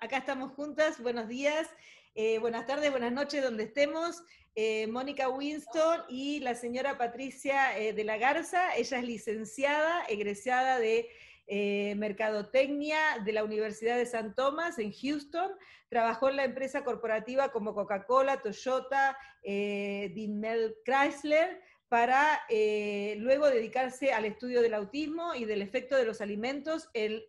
acá estamos juntas. Buenos días, eh, buenas tardes, buenas noches, donde estemos. Eh, Mónica Winston y la señora Patricia eh, de la Garza. Ella es licenciada, egresada de Mercadotecnia de la Universidad de San Tomás en Houston. Trabajó en la empresa corporativa como Coca-Cola, Toyota, Dimmel Chrysler para luego dedicarse al estudio del autismo y del efecto de los alimentos, el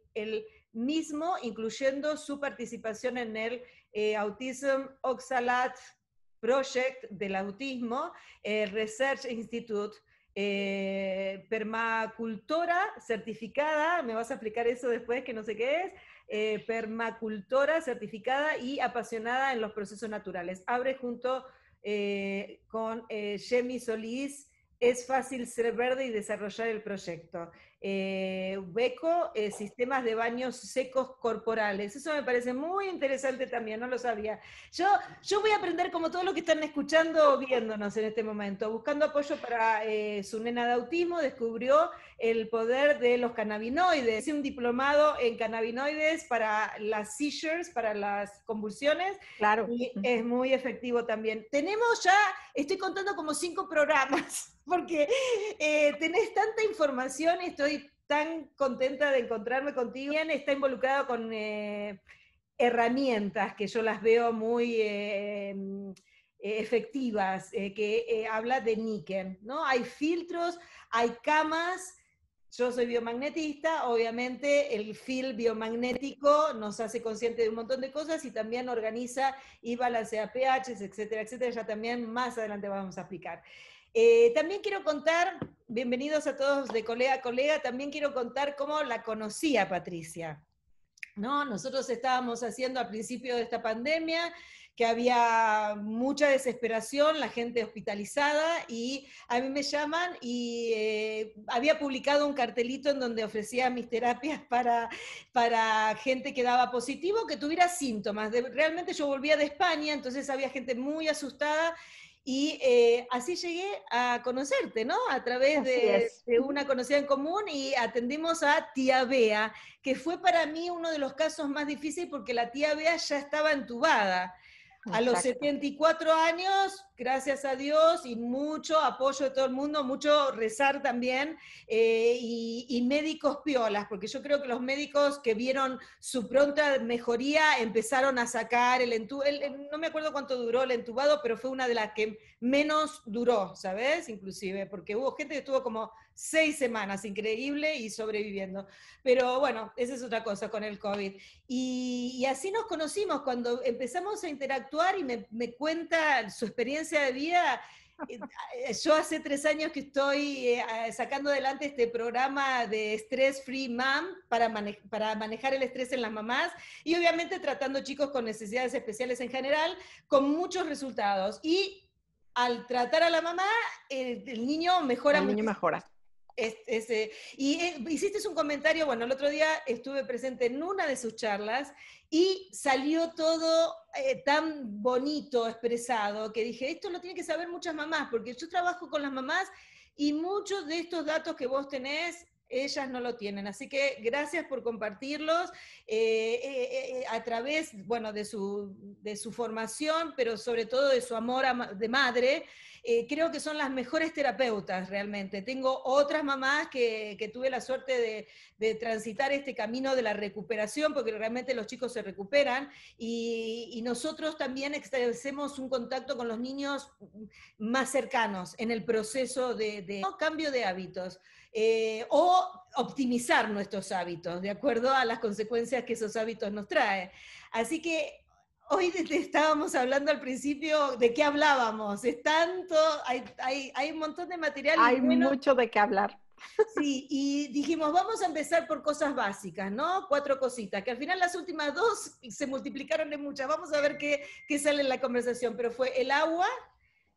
mismo, incluyendo su participación en el eh, Autism Oxalat Project del Autismo, eh, Research Institute, eh, permacultora certificada, me vas a explicar eso después que no sé qué es, permacultora certificada y apasionada en los procesos naturales. Abre junto con Yemi Solís, es fácil ser verde y desarrollar el proyecto. Beco, eh, eh, sistemas de baños secos corporales. Eso me parece muy interesante también, no lo sabía. Yo, yo voy a aprender como todo lo que están escuchando o viéndonos en este momento, buscando apoyo para eh, su nena de autismo, descubrió el poder de los cannabinoides. Hice un diplomado en cannabinoides para las seizures, para las convulsiones. Claro. Y es muy efectivo también. Tenemos ya, estoy contando como cinco programas, porque tenés tanta información, esto tan contenta de encontrarme contigo. Ian está involucrado con eh, herramientas que yo las veo muy eh, em, efectivas, eh, que habla de níquel, ¿no? Hay filtros, hay camas. Yo soy biomagnetista, obviamente el fil biomagnético nos hace consciente de un montón de cosas y también organiza y balancea pHs, etcétera, etcétera. Ya también más adelante vamos a explicar. Eh, también quiero contar, bienvenidos a todos de colega a colega, también quiero contar cómo la conocía Patricia. ¿No? Nosotros estábamos haciendo al principio de esta pandemia que había mucha desesperación, la gente hospitalizada, y a mí me llaman y eh, había publicado un cartelito en donde ofrecía mis terapias para, para gente que daba positivo, que tuviera síntomas. De, realmente yo volvía de España, entonces había gente muy asustada y eh, así llegué a conocerte, ¿no? A través de, de, una conocida en común y atendimos a tía Bea, que fue para mí uno de los casos más difíciles porque la tía Bea ya estaba entubada. A los 74 años, gracias a Dios y mucho apoyo de todo el mundo, mucho rezar también eh, y, y, médicos piolas, porque yo creo que los médicos que vieron su pronta mejoría empezaron a sacar el entubado, no me acuerdo cuánto duró el entubado, pero fue una de las que menos duró, ¿sabes? Inclusive, porque hubo gente que estuvo como seis semanas, increíble, y sobreviviendo. Pero bueno, esa es otra cosa con el COVID. Y, así nos conocimos, cuando empezamos a interactuar y me, cuenta su experiencia de vida, eh, yo hace tres años que estoy eh, sacando adelante este programa de Stress Free Mom para, manejar el estrés en las mamás y obviamente tratando chicos con necesidades especiales en general, con muchos resultados. Y al tratar a la mamá, el, niño mejora. El niño mejora y eh, hiciste un comentario, bueno, el otro día estuve presente en una de sus charlas y salió todo eh, tan bonito, expresado, que dije, esto lo tienen que saber muchas mamás, porque yo trabajo con las mamás y muchos de estos datos que vos tenés ellas no lo tienen. Así que gracias por compartirlos eh, a través, bueno, de su, de su, formación, pero sobre todo de su amor de madre eh, creo que son las mejores terapeutas realmente. Tengo otras mamás que, tuve la suerte de, transitar este camino de la recuperación, porque realmente los chicos se recuperan y, nosotros también establecemos un contacto con los niños más cercanos en el proceso de, cambio de hábitos. Eh, o optimizar nuestros hábitos, de acuerdo a las consecuencias que esos hábitos nos traen. Así que Hoy estábamos hablando al principio de qué hablábamos. Es tanto, hay, hay, hay un montón de material. Hay mucho de qué hablar. Sí, y dijimos, vamos a empezar por cosas básicas, ¿no? Cuatro cositas, que al final las últimas dos se multiplicaron de muchas. Vamos a ver qué, qué sale en la conversación, pero fue el agua,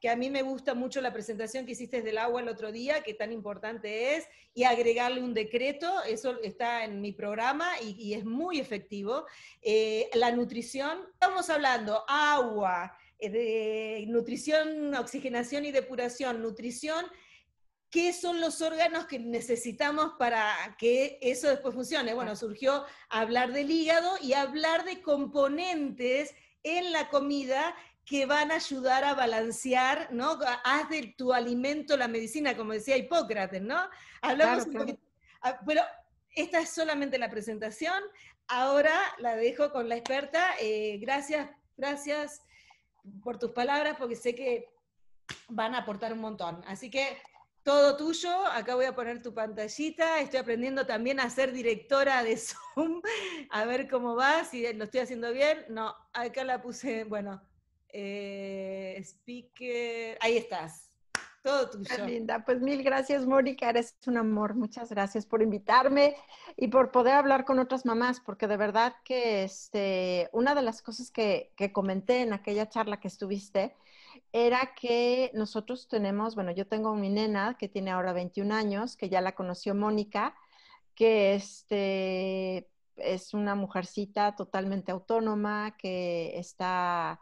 que a mí me gusta mucho la presentación que hiciste del agua el otro día, que tan importante es, y agregarle un decreto, eso está en mi programa y, es muy efectivo. Eh, la nutrición, estamos hablando agua, eh, de nutrición, oxigenación y depuración, nutrición, ¿qué son los órganos que necesitamos para que eso después funcione? Bueno, surgió hablar del hígado y hablar de componentes en la comida que van a ayudar a balancear, ¿no? Haz de tu alimento la medicina, como decía Hipócrates, ¿no? Hablamos Pero ah, esta es solamente la presentación. Ahora la dejo con la experta. Eh, gracias, gracias por tus palabras, porque sé que van a aportar un montón. Así que todo tuyo. Acá voy a poner tu pantallita. Estoy aprendiendo también a ser directora de Zoom. A ver cómo va, si lo estoy haciendo bien. No, acá la puse, bueno, eh, speaker. Ahí estás. Todo tu linda. Pues mil gracias, Mónica. Eres un amor. Muchas gracias por invitarme y por poder hablar con otras mamás, porque de verdad que este, una de las cosas que, que comenté en aquella charla que estuviste era que nosotros tenemos, bueno, yo tengo mi nena que tiene ahora 21 años, que ya la conoció Mónica, que este, es una mujercita totalmente autónoma, que está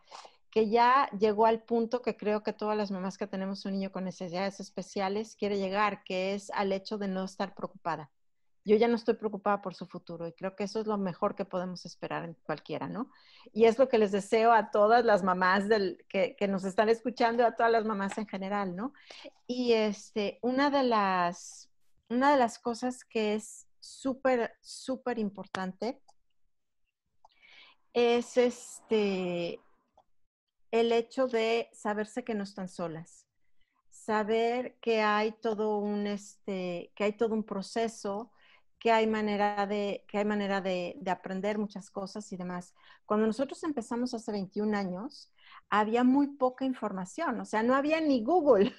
que ya llegó al punto que creo que todas las mamás que tenemos un niño con necesidades especiales quiere llegar, que es al hecho de no estar preocupada. Yo ya no estoy preocupada por su futuro y creo que eso es lo mejor que podemos esperar en cualquiera, ¿no? Y es lo que les deseo a todas las mamás del, que, nos están escuchando, a todas las mamás en general, ¿no? Y este, una de las, una de las cosas que es súper, súper importante es este, el hecho de saberse que no están solas, saber que hay todo un, este, que hay todo un proceso, que hay manera, de, que hay manera de, de aprender muchas cosas y demás. Cuando nosotros empezamos hace 21 años, había muy poca información, o sea, no había ni Google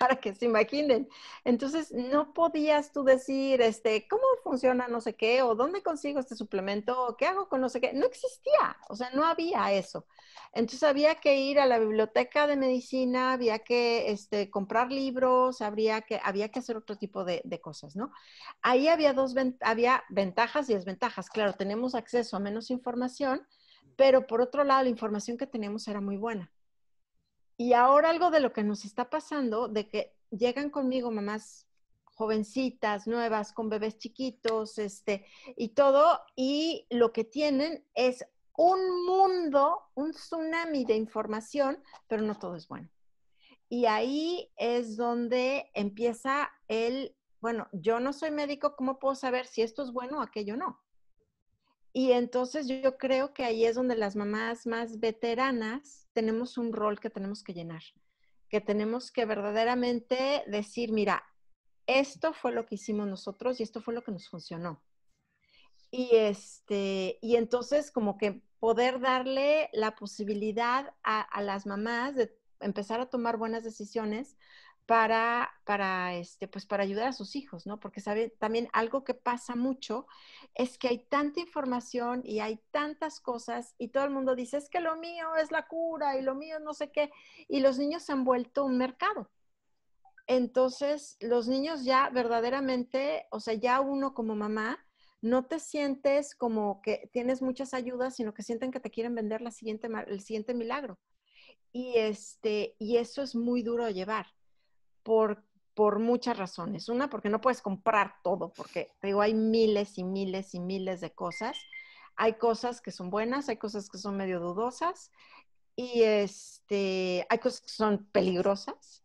para que se imaginen. Entonces, no podías tú decir, este, ¿cómo funciona no sé qué? ¿O dónde consigo este suplemento? ¿O qué hago con no sé qué? No existía, o sea, no había eso. Entonces, había que ir a la biblioteca de medicina, había que este, comprar libros, habría que, había que hacer otro tipo de, cosas, ¿no? Ahí había dos, había ventajas y desventajas. Claro, tenemos acceso a menos información, pero por otro lado, la información que tenemos era muy buena. Y ahora algo de lo que nos está pasando, de que llegan conmigo mamás jovencitas, nuevas, con bebés chiquitos, este, y todo, y lo que tienen es un mundo, un tsunami de información, pero no todo es bueno. Y ahí es donde empieza el, bueno, yo no soy médico, ¿cómo puedo saber si esto es bueno o aquello no? Y entonces yo creo que ahí es donde las mamás más veteranas tenemos un rol que tenemos que llenar, que tenemos que verdaderamente decir, mira, esto fue lo que hicimos nosotros y esto fue lo que nos funcionó. Y este, y entonces como que poder darle la posibilidad a, a las mamás de empezar a tomar buenas decisiones para, para, este, pues para ayudar a sus hijos, ¿no? Porque sabe, también algo que pasa mucho es que hay tanta información y hay tantas cosas y todo el mundo dice, es que lo mío es la cura y lo mío no sé qué, y los niños se han vuelto un mercado. Entonces, los niños ya verdaderamente, o sea, ya uno como mamá, no te sientes como que tienes muchas ayudas, sino que sienten que te quieren vender la siguiente, el siguiente milagro. Y, este, y eso es muy duro de llevar por, por muchas razones. Una, porque no puedes comprar todo, porque digo, hay miles y miles y miles de cosas. Hay cosas que son buenas, hay cosas que son medio dudosas y este, hay cosas que son peligrosas.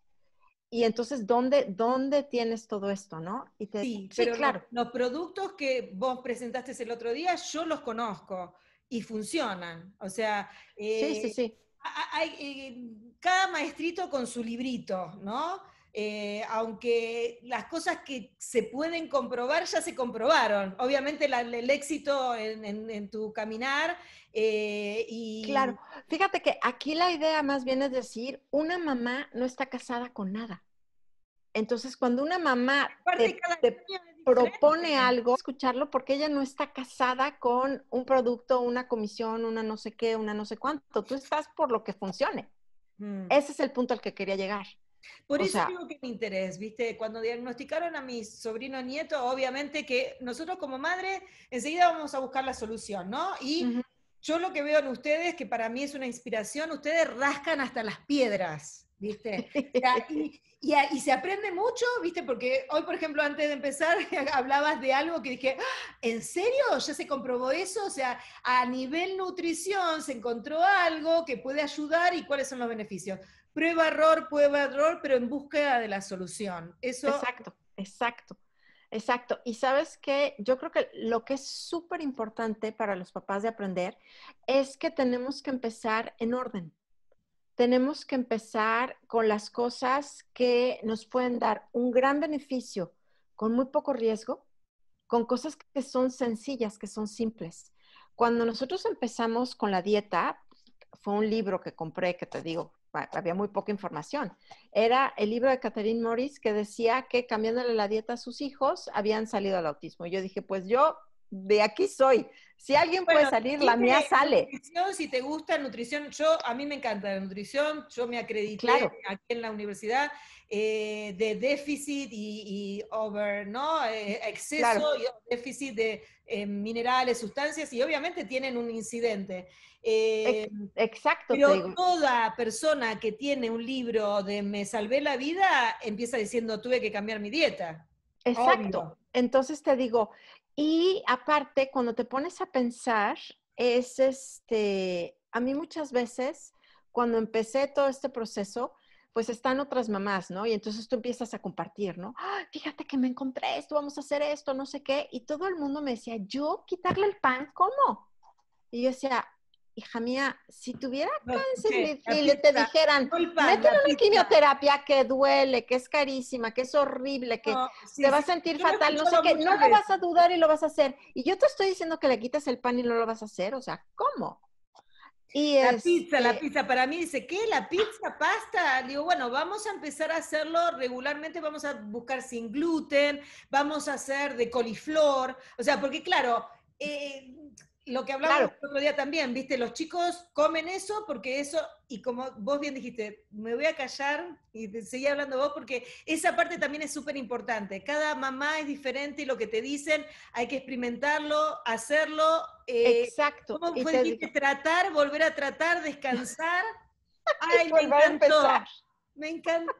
Y entonces, ¿dónde, dónde tienes todo esto, no? Y sí, claro. Los, productos que vos presentaste el otro día, yo los conozco y funcionan. O sea, eh, eh, cada maestrito con su librito, ¿no? Eh, aunque las cosas que se pueden comprobar ya se comprobaron. Obviamente el éxito en, tu caminar. Eh, y... Claro, fíjate que aquí la idea más bien es decir, una mamá no está casada con nada. Entonces, cuando una mamá te, propone algo, escucharlo porque ella no está casada con un producto, una comisión, una no sé qué, una no sé cuánto. Tú estás por lo que funcione. Mm. Ese es el punto al que quería llegar. Por eso sea, que me interés, ¿viste? Cuando diagnosticaron a mi sobrino nieto, obviamente que nosotros como madre enseguida vamos a buscar la solución, ¿no? Y yo lo que veo en ustedes, que para mí es una inspiración, ustedes rascan hasta las piedras, ¿viste? Y, y se aprende mucho, ¿viste? Porque hoy, por ejemplo, antes de empezar, hablabas de algo que dije, ah, ¿en serio? ¿Ya se comprobó eso? O sea, a nivel nutrición se encontró algo que puede ayudar y cuáles son los beneficios prueba, error, prueba, error, pero en búsqueda de la solución. Eso... Exacto, exacto, exacto. Y sabes que yo creo que lo que es súper importante para los papás de aprender es que tenemos que empezar en orden. Tenemos que empezar con las cosas que nos pueden dar un gran beneficio con muy poco riesgo, con cosas que son sencillas, que son simples. Cuando nosotros empezamos con la dieta, fue un libro que compré, que te digo, había muy poca información. Era el libro de Catherine Morris que decía que cambiándole la dieta a sus hijos habían salido al autismo. Y yo dije, pues yo de aquí soy. Si alguien puede salir, la mía sale. si te gusta nutrición, yo a mí me encanta la nutrición, yo me acredité aquí en la universidad eh, de déficit y, over, ¿no? Eh, exceso y déficit de eh, minerales, sustancias, y obviamente tienen un incidente. Exacto. Pero toda persona que tiene un libro de Me salvé la vida empieza diciendo tuve que cambiar mi dieta. Exacto. Entonces te digo, y aparte, cuando te pones a pensar, es este, a mí muchas veces, cuando empecé todo este proceso, pues están otras mamás, ¿no? Y entonces tú empiezas a compartir, ¿no? Ah, fíjate que me encontré esto, vamos a hacer esto, no sé qué. Y todo el mundo me decía, yo quitarle el pan, ¿cómo? Y yo decía, hija mía, si tuviera cáncer y, le te dijeran, mételo en quimioterapia que duele, que es carísima, que es horrible, que te vas a sentir fatal, no sé qué, no lo vas a dudar y lo vas a hacer. Y yo te estoy diciendo que le quitas el pan y no lo vas a hacer, o sea, ¿cómo? Y la pizza, la pizza, para mí dice, ¿qué? La pizza, pasta. Digo, bueno, vamos a empezar a hacerlo regularmente, vamos a buscar sin gluten, vamos a hacer de coliflor, o sea, porque claro, eh, lo que hablamos el otro día también, ¿viste? Los chicos comen eso porque eso, y como vos bien dijiste, me voy a callar y te seguí hablando vos porque esa parte también es súper importante. Cada mamá es diferente y lo que te dicen hay que experimentarlo, hacerlo. Eh, Exacto. ¿Cómo fue dijiste? Tratar, volver a tratar, descansar. ¡Ay, me encantó! ¡Me encantó!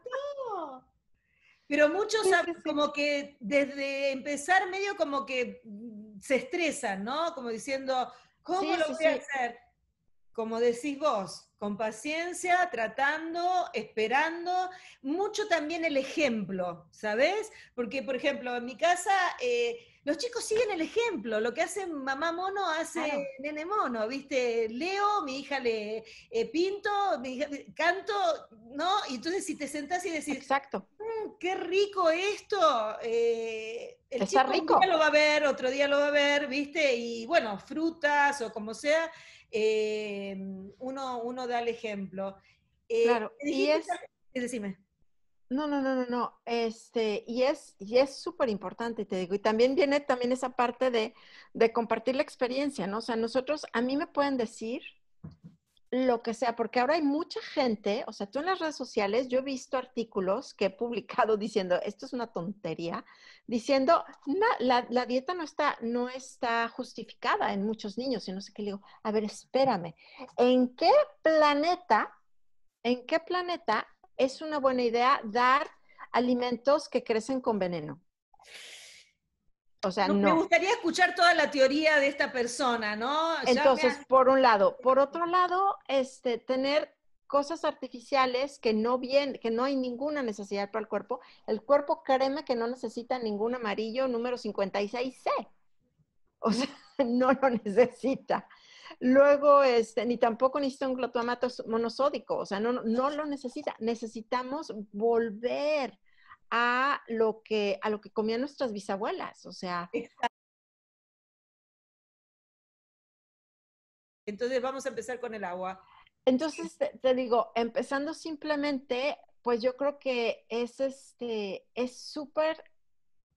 Pero muchos, como que desde empezar medio como que se estresan, ¿no? Como diciendo, ¿cómo lo voy a hacer? Como decís vos, con paciencia, tratando, esperando, mucho también el ejemplo, ¿sabes? Porque, por ejemplo, en mi casa... Eh, los chicos siguen el ejemplo, lo que hace mamá mono hace nene mono, ¿viste? Leo, mi hija le eh, pinto, eh, canto, ¿no? Y entonces si te sentás y decís, mm, qué rico esto, eh, el chico rico. un día lo va a ver, otro día lo va a ver, ¿viste? Y bueno, frutas o como sea, uno, uno da el ejemplo. claro, y es... Decime. No, no, no, no, no. Este, y es, y es súper importante, te digo. Y también viene también esa parte de, compartir la experiencia, ¿no? O sea, nosotros, a mí me pueden decir lo que sea, porque ahora hay mucha gente, o sea, tú en las redes sociales, yo he visto artículos que he publicado diciendo, esto es una tontería, diciendo, no, la, dieta no está, no está justificada en muchos niños, y no sé qué le digo, a ver, espérame, ¿en qué planeta, en qué planeta es una buena idea dar alimentos que crecen con veneno. O sea, no, Me gustaría escuchar toda la teoría de esta persona, ¿no? Entonces, por un lado. Por otro lado, este, tener cosas artificiales que no bien, que no hay ninguna necesidad para el cuerpo. El cuerpo, créeme que no necesita ningún amarillo número 56C. O sea, no lo necesita. Luego, este, ni tampoco necesita un glutamato monosódico, o sea, no, no lo necesita. Necesitamos volver a lo que, a lo que comían nuestras bisabuelas, o sea. Entonces vamos a empezar con el agua. Entonces te, te, digo, empezando simplemente, pues yo creo que es este, es súper,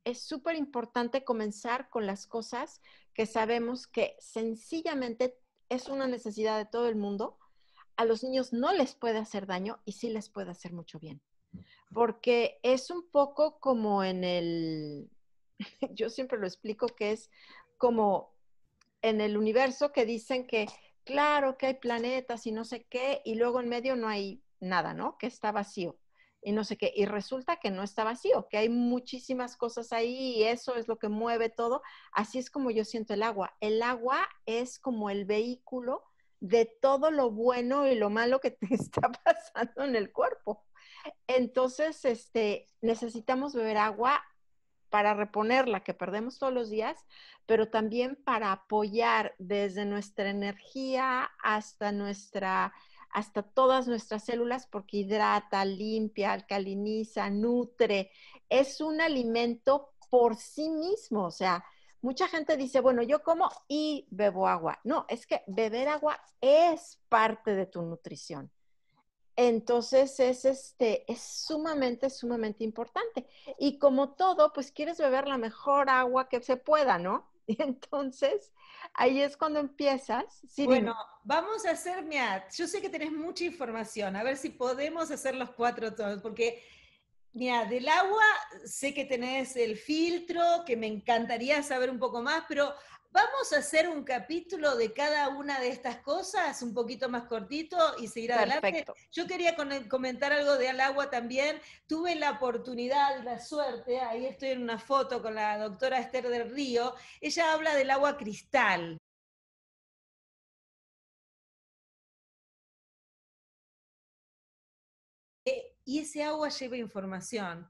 es súper importante comenzar con las cosas que sabemos que sencillamente es una necesidad de todo el mundo, a los niños no les puede hacer daño y sí les puede hacer mucho bien. Porque es un poco como en el, yo siempre lo explico que es como en el universo que dicen que, claro, que hay planetas y no sé qué, y luego en medio no hay nada, ¿no? Que está vacío y no sé qué. Y resulta que no está vacío, que hay muchísimas cosas ahí y eso es lo que mueve todo. Así es como yo siento el agua. El agua es como el vehículo de todo lo bueno y lo malo que te está pasando en el cuerpo. Entonces, este, necesitamos beber agua para reponerla que perdemos todos los días, pero también para apoyar desde nuestra energía hasta nuestra hasta todas nuestras células porque hidrata, limpia, alcaliniza, nutre. Es un alimento por sí mismo, o sea, mucha gente dice, bueno, yo como y bebo agua. No, es que beber agua es parte de tu nutrición. Entonces es este es sumamente sumamente importante. Y como todo, pues quieres beber la mejor agua que se pueda, ¿no? entonces, ahí es cuando empiezas. bueno, vamos a hacer, Mia, yo sé que tenés mucha información, a ver si podemos hacer los cuatro todos, porque, mira, del agua sé que tenés el filtro, que me encantaría saber un poco más, pero Vamos a hacer un capítulo de cada una de estas cosas, un poquito más cortito y seguir adelante. Yo quería comentar algo de al agua también. Tuve la oportunidad, la suerte, ahí estoy en una foto con la doctora Esther del Río, ella habla del agua cristal. Eh, y ese agua lleva información.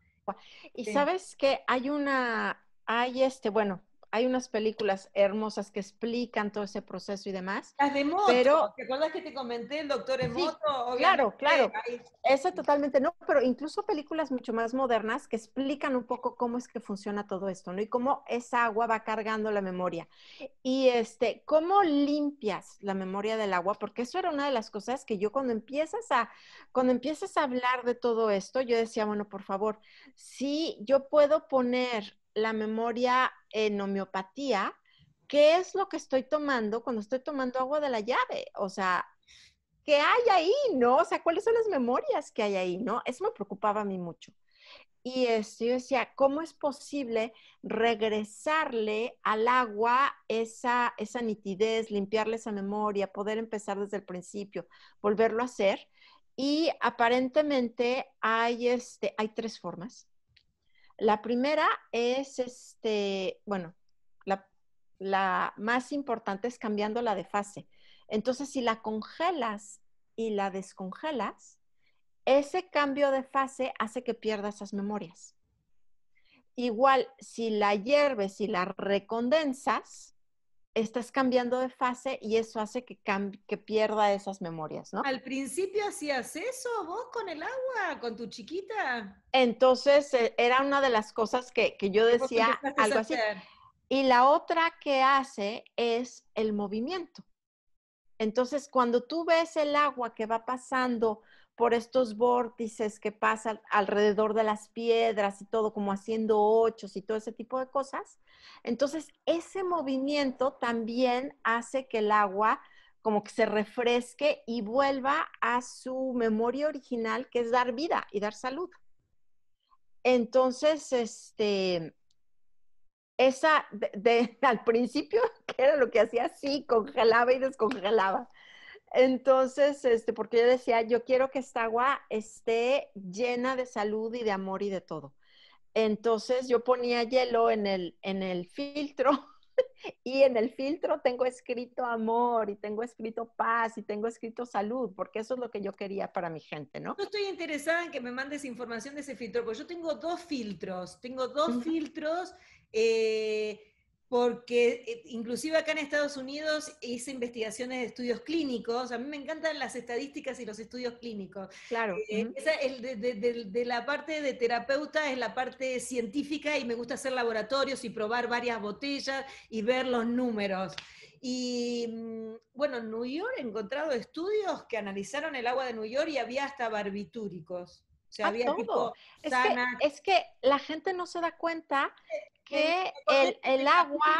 Y sabes que hay una, hay este, bueno, hay unas películas hermosas que explican todo ese proceso y demás. Las de Moto, pero, ¿te acuerdas que te comenté el doctor Emoto? sí, Claro, claro. Esa totalmente no, pero incluso películas mucho más modernas que explican un poco cómo es que funciona todo esto, ¿no? Y cómo esa agua va cargando la memoria. Y este, cómo limpias la memoria del agua, porque eso era una de las cosas que yo cuando empiezas a, cuando empiezas a hablar de todo esto, yo decía, bueno, por favor, si yo puedo poner la memoria en homeopatía, ¿qué es lo que estoy tomando cuando estoy tomando agua de la llave? O sea, ¿qué hay ahí, no? O sea, ¿cuáles son las memorias que hay ahí, no? Eso me preocupaba a mí mucho. Y yo decía, ¿cómo es posible regresarle al agua esa, esa nitidez, limpiarle esa memoria, poder empezar desde el principio, volverlo a hacer? Y aparentemente hay, este, hay tres formas. La primera es, este, bueno, la, más importante es la de fase. Entonces, si la congelas y la descongelas, ese cambio de fase hace que pierda esas memorias. Igual, si la hierves y la recondensas, estás cambiando de fase y eso hace que, que pierda esas memorias, ¿no? Al principio hacías eso vos con el agua, con tu chiquita. Entonces, eh, era una de las cosas que, que yo decía algo así. Y la otra que hace es el movimiento. Entonces, cuando tú ves el agua que va pasando por estos vórtices que pasan alrededor de las piedras y todo, como haciendo ochos y todo ese tipo de cosas. Entonces, ese movimiento también hace que el agua como que se refresque y vuelva a su memoria original, que es dar vida y dar salud. Entonces, este, esa, de, al principio, que era lo que hacía? así, congelaba y descongelaba. Entonces, este, porque yo decía, yo quiero que esta agua esté llena de salud y de amor y de todo. Entonces yo ponía hielo en el, en el filtro y en el filtro tengo escrito amor y tengo escrito paz y tengo escrito salud, porque eso es lo que yo quería para mi gente, ¿no? No estoy interesada en que me mandes información de ese filtro, porque yo tengo dos filtros, tengo dos filtros. Eh, porque eh, inclusive acá en Estados Unidos hice investigaciones de estudios clínicos, a mí me encantan las estadísticas y los estudios clínicos. Claro. Eh, de, la parte de terapeuta es la parte científica y me gusta hacer laboratorios y probar varias botellas y ver los números. Y mm, bueno, en New York he encontrado estudios que analizaron el agua de New York y había hasta barbitúricos. O sea, ah, había tipo es que la gente no se da cuenta que el, el agua,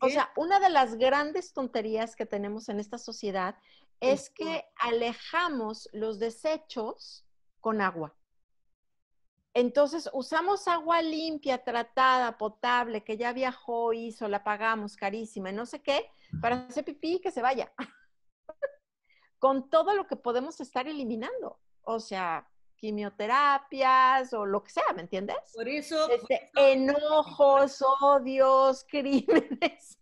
o sea, una de las grandes tonterías que tenemos en esta sociedad es que alejamos los desechos con agua. Entonces usamos agua limpia, tratada, potable, que ya viajó, hizo, la pagamos carísima, no sé qué, para hacer pipí y que se vaya. Con todo lo que podemos estar eliminando. O sea, quimioterapias o lo que sea, ¿me entiendes? Por eso, este, enojos, odios, crímenes.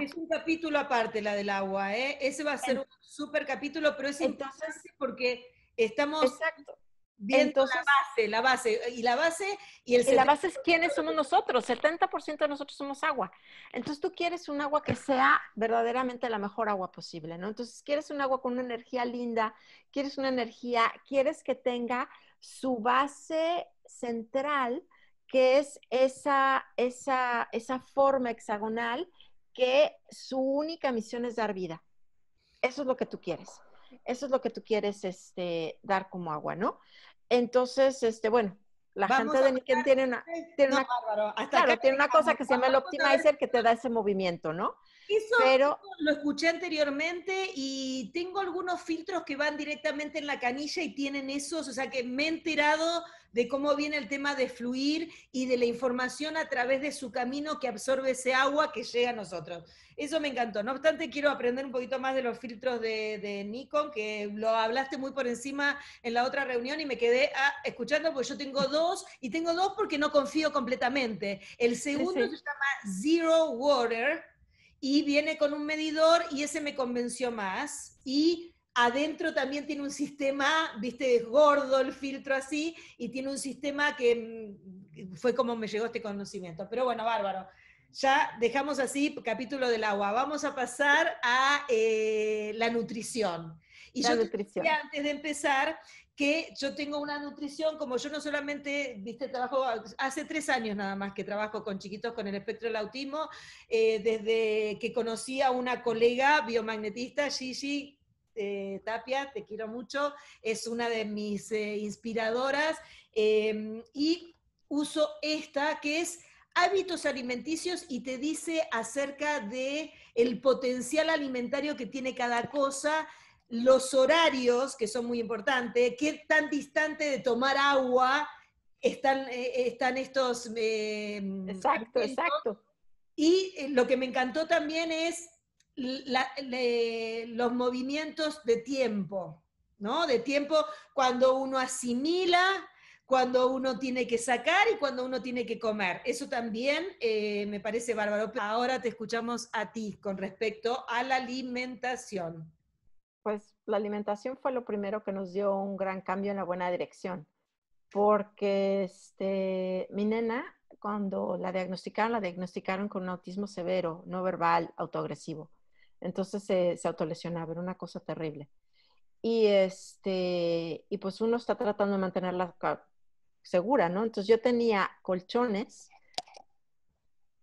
es un capítulo aparte, la del agua, ¿eh? Ese va a ser un super capítulo, pero es importante porque estamos exacto. Bien, Entonces, la base, la base, y la base y el... la base es quiénes somos nosotros, 70% de nosotros somos agua. Entonces tú quieres un agua que sea verdaderamente la mejor agua posible, ¿no? Entonces quieres un agua con una energía linda, quieres una energía, quieres que tenga su base central, que es esa, esa, esa forma hexagonal que su única misión es dar vida. Eso es lo que tú quieres. Eso es lo que tú quieres este, dar como agua, ¿no? Entonces, este, bueno, la gente de Niken tiene una, tiene una, tiene una cosa que se llama el optimizer que te da ese movimiento, ¿no? Eso pero, lo escuché anteriormente y tengo algunos filtros que van directamente en la canilla y tienen esos, o sea que me he enterado de cómo viene el tema de fluir y de la información a través de su camino que absorbe ese agua que llega a nosotros. Eso me encantó. No obstante, quiero aprender un poquito más de los filtros de, Nikon, que lo hablaste muy por encima en la otra reunión y me quedé ah, escuchando, porque yo tengo dos, y tengo dos porque no confío completamente. El segundo se llama Zero Water y viene con un medidor y ese me convenció más. Y adentro también tiene un sistema, viste, es gordo el filtro así, y tiene un sistema que mm, fue como me llegó este conocimiento. Pero bueno, bárbaro. Ya dejamos así capítulo del agua. Vamos a pasar a eh, la nutrición. Y la nutrición. antes de empezar que yo tengo una nutrición, como yo no solamente, viste, trabajo, hace tres años nada más que trabajo con chiquitos con el espectro del autismo, eh, desde que conocí a una colega biomagnetista, Gigi eh, Tapia, te quiero mucho, es una de mis eh, inspiradoras, em, y uso esta que es hábitos alimenticios y te dice acerca de el potencial alimentario que tiene cada cosa, los horarios, que son muy importantes, qué tan distante de tomar agua están, eh, estos... Em, exacto, exacto. Y eh, lo que me encantó también es los movimientos de tiempo, ¿no? De tiempo cuando uno asimila, cuando uno tiene que sacar y cuando uno tiene que comer. Eso también eh, me parece bárbaro. Ahora te escuchamos a ti con respecto a la alimentación pues la alimentación fue lo primero que nos dio un gran cambio en la buena dirección, porque este, mi nena, cuando la diagnosticaron, la diagnosticaron con un autismo severo, no verbal, autoagresivo. Entonces se, se autolesionaba, era una cosa terrible. Y, este, y pues uno está tratando de mantenerla segura, ¿no? Entonces yo tenía colchones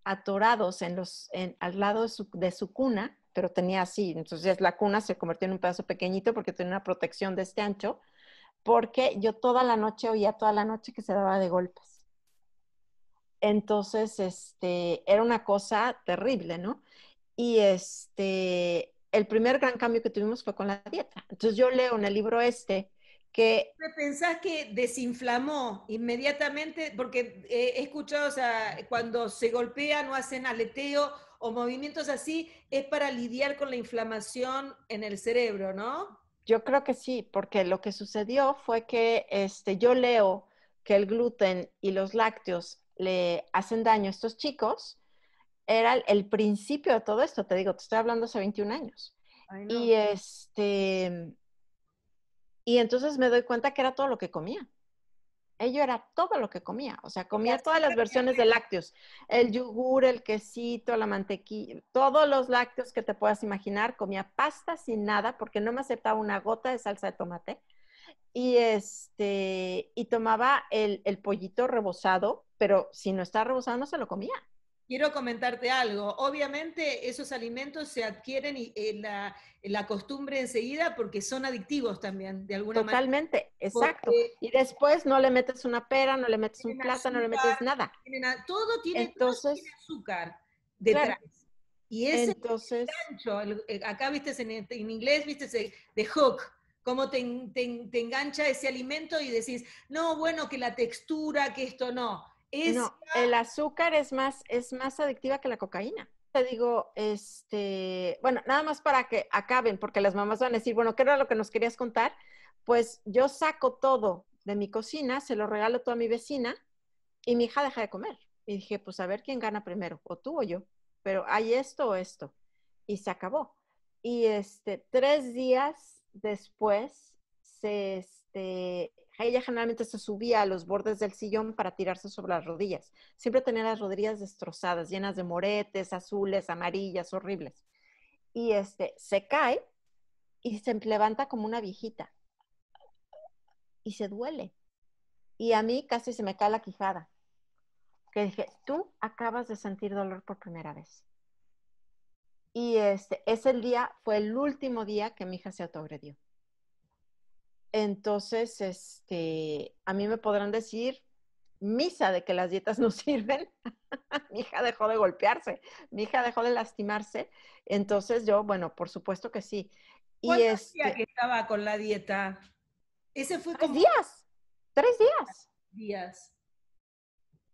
atorados en los, en, al lado de su cuna pero tenía así. Entonces la cuna se convirtió en un pedazo pequeñito porque tenía una protección de este ancho, porque yo toda la noche oía toda la noche que se daba de golpes. Entonces, este, era una cosa terrible, ¿no? Y este, el primer gran cambio que tuvimos fue con la dieta. Entonces yo leo en el libro este, que... Pensás que desinflamó inmediatamente, porque he escuchado, o sea, cuando se golpea no hacen aleteo, o movimientos así es para lidiar con la inflamación en el cerebro, ¿no? Yo creo que sí, porque lo que sucedió fue que este, yo leo que el gluten y los lácteos le hacen daño a estos chicos. Era el principio de todo esto, te digo, te estoy hablando hace 21 años. Y este, y entonces me doy cuenta que era todo lo que comía. Ello era todo lo que comía, o sea, comía todas las versiones de lácteos, el yogur, el quesito, la mantequilla, todos los lácteos que te puedas imaginar, comía pasta sin nada porque no me aceptaba una gota de salsa de tomate y este y tomaba el, el pollito rebozado, pero si no está rebozado no se lo comía quiero comentarte algo. Obviamente esos alimentos se adquieren y, eh, la, costumbre enseguida porque son adictivos también, de alguna manera. Totalmente, exacto. y después no le metes una pera, no le metes un plátano, no le metes nada. todo tiene, azúcar detrás. Y ese Entonces, gancho, eh, acá viste en, inglés, viste de hook, cómo te engancha ese alimento y decís, no, bueno, que la textura, que esto no no, el azúcar es más, es más adictiva que la cocaína. Te digo, este, bueno, nada más para que acaben, porque las mamás van a decir, bueno, ¿qué era lo que nos querías contar? Pues yo saco todo de mi cocina, se lo regalo todo a mi vecina y mi hija deja de comer. Y dije, pues a ver quién gana primero, o tú o yo, pero hay esto o esto. Y se acabó. Y este, tres días después, se, este, ella generalmente se subía a los bordes del sillón para tirarse sobre las rodillas. Siempre tenía las rodillas destrozadas, llenas de moretes, azules, amarillas, horribles. Y este, se cae y se levanta como una viejita. Y se duele. Y a mí casi se me cae la quijada. Que dije, tú acabas de sentir dolor por primera vez. Y este, ese día fue el último día que mi hija se autoagredió. Entonces, este, a mí me podrán decir misa de que las dietas no sirven. mi hija dejó de golpearse, mi hija dejó de lastimarse. Entonces yo, bueno, por supuesto que sí. Y este, que estaba con la dieta? Ese fue tres días, tres días. Días.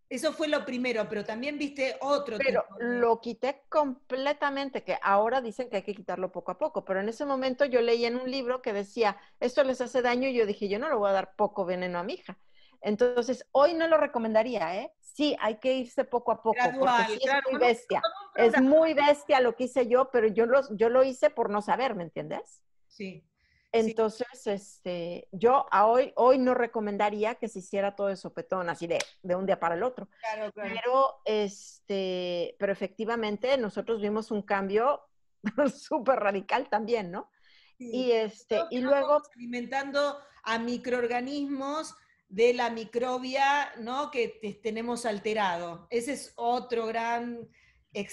Eso fue lo primero, pero también viste otro. Pero lo quité completamente, que ahora dicen que hay que quitarlo poco a poco, pero en ese momento yo leí en un libro que decía, esto les hace daño y yo dije, yo no le voy a dar poco veneno a mi hija. Entonces, hoy no lo recomendaría, ¿eh? Sí, hay que irse poco a poco, porque es muy bestia. es muy bestia lo que hice yo, pero yo lo, yo lo hice por no saber, ¿me entiendes? Sí. Entonces, este, yo a hoy, hoy no recomendaría que se hiciera todo eso, sopetón, así de, de un día para el otro. Pero, este, pero efectivamente nosotros vimos un cambio súper radical también, ¿no? Y, este, y luego... Alimentando a microorganismos de la microbia, ¿no? Que tenemos alterado. Ese es otro gran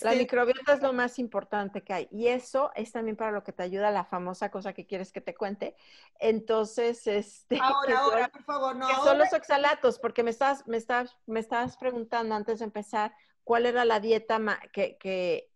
la microbiota es lo más importante que hay. Y eso es también para lo que te ayuda la famosa cosa que quieres que te cuente. Entonces, este. Ahora, pues ahora, son, por favor, no. Que son los oxalatos, porque me estás, me, estás, me preguntando antes de empezar cuál era la dieta que, que,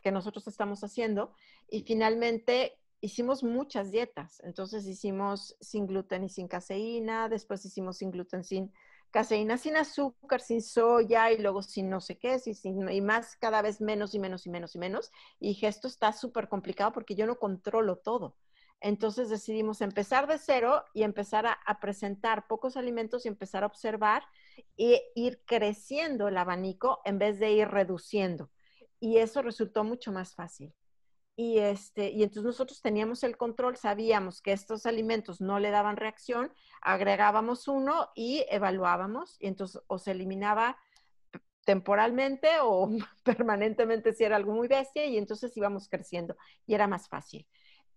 que nosotros estamos haciendo. Y finalmente, hicimos muchas dietas. Entonces hicimos sin gluten y sin caseína, después hicimos sin gluten, sin caseína sin azúcar, sin soya y luego sin no sé qué, sin, y más cada vez menos y menos y menos y menos. Y dije, esto está súper complicado porque yo no controlo todo. Entonces decidimos empezar de cero y empezar a, a presentar pocos alimentos y empezar a observar e ir creciendo el abanico en vez de ir reduciendo. Y eso resultó mucho más fácil y, este, y entonces nosotros teníamos el control, sabíamos que estos alimentos no le daban reacción, agregábamos uno y evaluábamos, y entonces o se eliminaba temporalmente o permanentemente si era algo muy bestia, y entonces íbamos creciendo y era más fácil.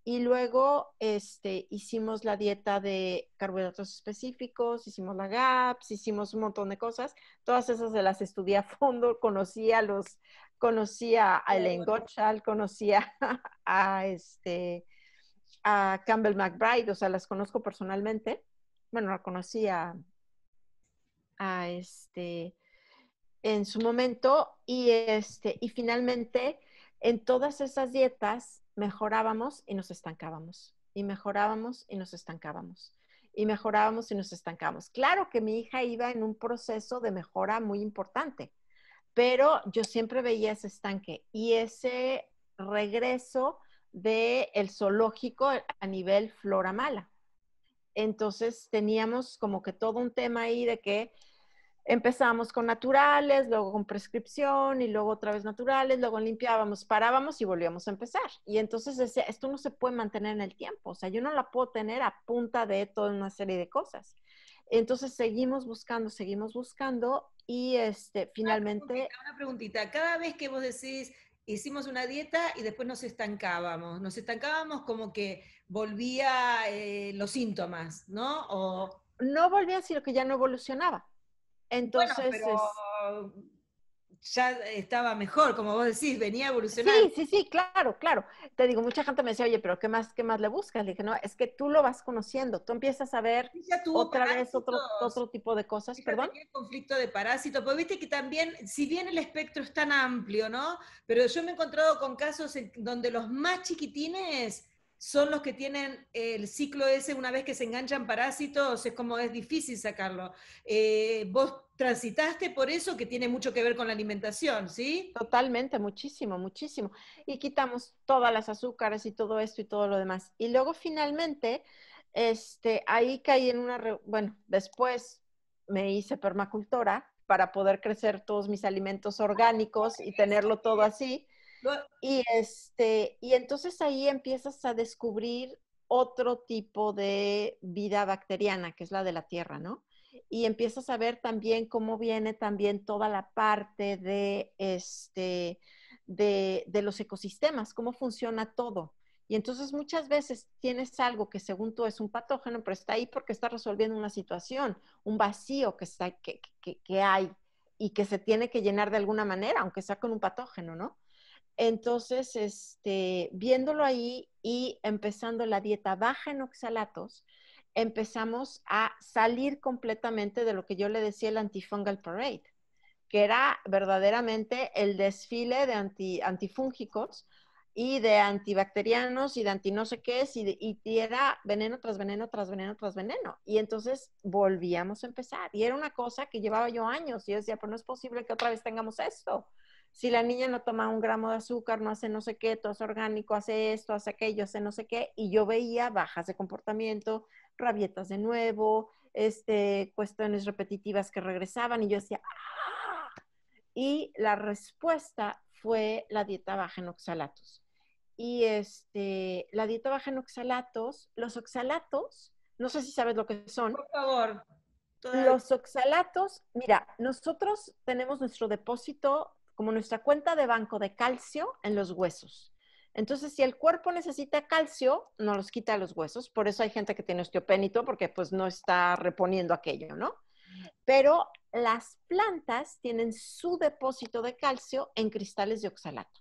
Y luego este, hicimos la dieta de carbohidratos específicos, hicimos la GAPS, hicimos un montón de cosas. Todas esas se las estudié a fondo, conocía los, conocía a Elaine Gottschall, conocía a, este, a Campbell McBride, o sea, las conozco personalmente. Bueno, la conocía a, este, en su momento y, este, y finalmente en todas esas dietas mejorábamos y nos estancábamos, y mejorábamos y nos estancábamos, y mejorábamos y nos estancábamos. Claro que mi hija iba en un proceso de mejora muy importante pero yo siempre veía ese estanque y ese regreso de el zoológico a nivel flora mala. Entonces teníamos como que todo un tema ahí de que empezamos con naturales, luego con prescripción y luego otra vez naturales, luego limpiábamos, parábamos y volvíamos a empezar. Y entonces decía, esto no se puede mantener en el tiempo, o sea, yo no la puedo tener a punta de toda una serie de cosas. Entonces seguimos buscando, seguimos buscando y este, finalmente... Una preguntita, cada vez que vos decís, hicimos una dieta y después nos estancábamos, nos estancábamos como que volvía eh, los síntomas, ¿no? No volvía, sino que ya no evolucionaba. Entonces ya estaba mejor, como vos decís, venía evolucionando Sí, sí, sí, claro, claro. Te digo, mucha gente me decía, oye, pero ¿qué más, qué más le buscas? Le dije, no, es que tú lo vas conociendo, tú empiezas a ver otra vez otro, otro, tipo de cosas, Fíjate perdón. El conflicto de parásitos, pues viste que también, si bien el espectro es tan amplio, ¿no? Pero yo me he encontrado con casos en donde los más chiquitines son los que tienen el ciclo ese, una vez que se enganchan parásitos, es como es difícil sacarlo. Eh, vos transitaste por eso que tiene mucho que ver con la alimentación, ¿sí? Totalmente, muchísimo, muchísimo. Y quitamos todas las azúcares y todo esto y todo lo demás. Y luego finalmente, este, ahí caí en una, bueno, después me hice permacultora para poder crecer todos mis alimentos orgánicos y tenerlo todo así. Y, este, y entonces ahí empiezas a descubrir otro tipo de vida bacteriana, que es la de la tierra, ¿no? y empiezas a ver también cómo viene también toda la parte de, este, de, de los ecosistemas, cómo funciona todo. Y entonces muchas veces tienes algo que según tú es un patógeno, pero está ahí porque está resolviendo una situación, un vacío que, está, que, que, hay y que se tiene que llenar de alguna manera, aunque sea con un patógeno, ¿no? Entonces, este, viéndolo ahí y empezando la dieta baja en oxalatos, empezamos a salir completamente de lo que yo le decía el Antifungal Parade, que era verdaderamente el desfile de anti, antifúngicos y de antibacterianos y de anti no sé qué y, y era veneno tras veneno, tras veneno, tras veneno. Y entonces volvíamos a empezar. Y era una cosa que llevaba yo años. Y yo decía, pero pues no es posible que otra vez tengamos esto. Si la niña no toma un gramo de azúcar, no hace no sé qué, todo es orgánico, hace esto, hace aquello, hace no sé qué. Y yo veía bajas de comportamiento, rabietas de nuevo, este, cuestiones repetitivas que regresaban y yo decía, ¡Ah!". y la respuesta fue la dieta baja en oxalatos. Y este, la dieta baja en oxalatos, los oxalatos, no sé si sabes lo que son. Por favor. Los oxalatos, mira, nosotros tenemos nuestro depósito como nuestra cuenta de banco de calcio en los huesos. Entonces, si el cuerpo necesita calcio, no los quita a los huesos. Por eso hay gente que tiene osteopénito, porque pues no está reponiendo aquello, ¿no? Pero las plantas tienen su depósito de calcio en cristales de oxalato.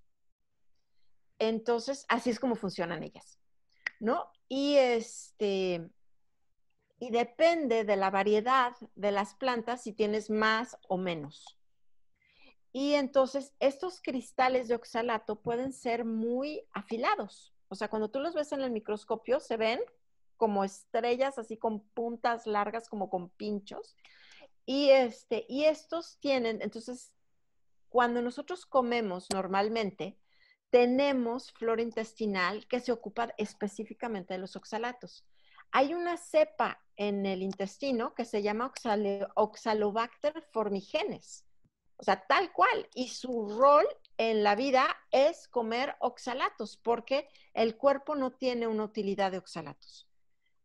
Entonces, así es como funcionan ellas, ¿no? Y este, y depende de la variedad de las plantas si tienes más o menos. Y entonces estos cristales de oxalato pueden ser muy afilados. O sea, cuando tú los ves en el microscopio, se ven como estrellas, así con puntas largas, como con pinchos. Y, este, y estos tienen, entonces, cuando nosotros comemos normalmente, tenemos flora intestinal que se ocupa específicamente de los oxalatos. Hay una cepa en el intestino que se llama Oxalobacter formigenes o sea, tal cual. Y su rol en la vida es comer oxalatos, porque el cuerpo no tiene una utilidad de oxalatos.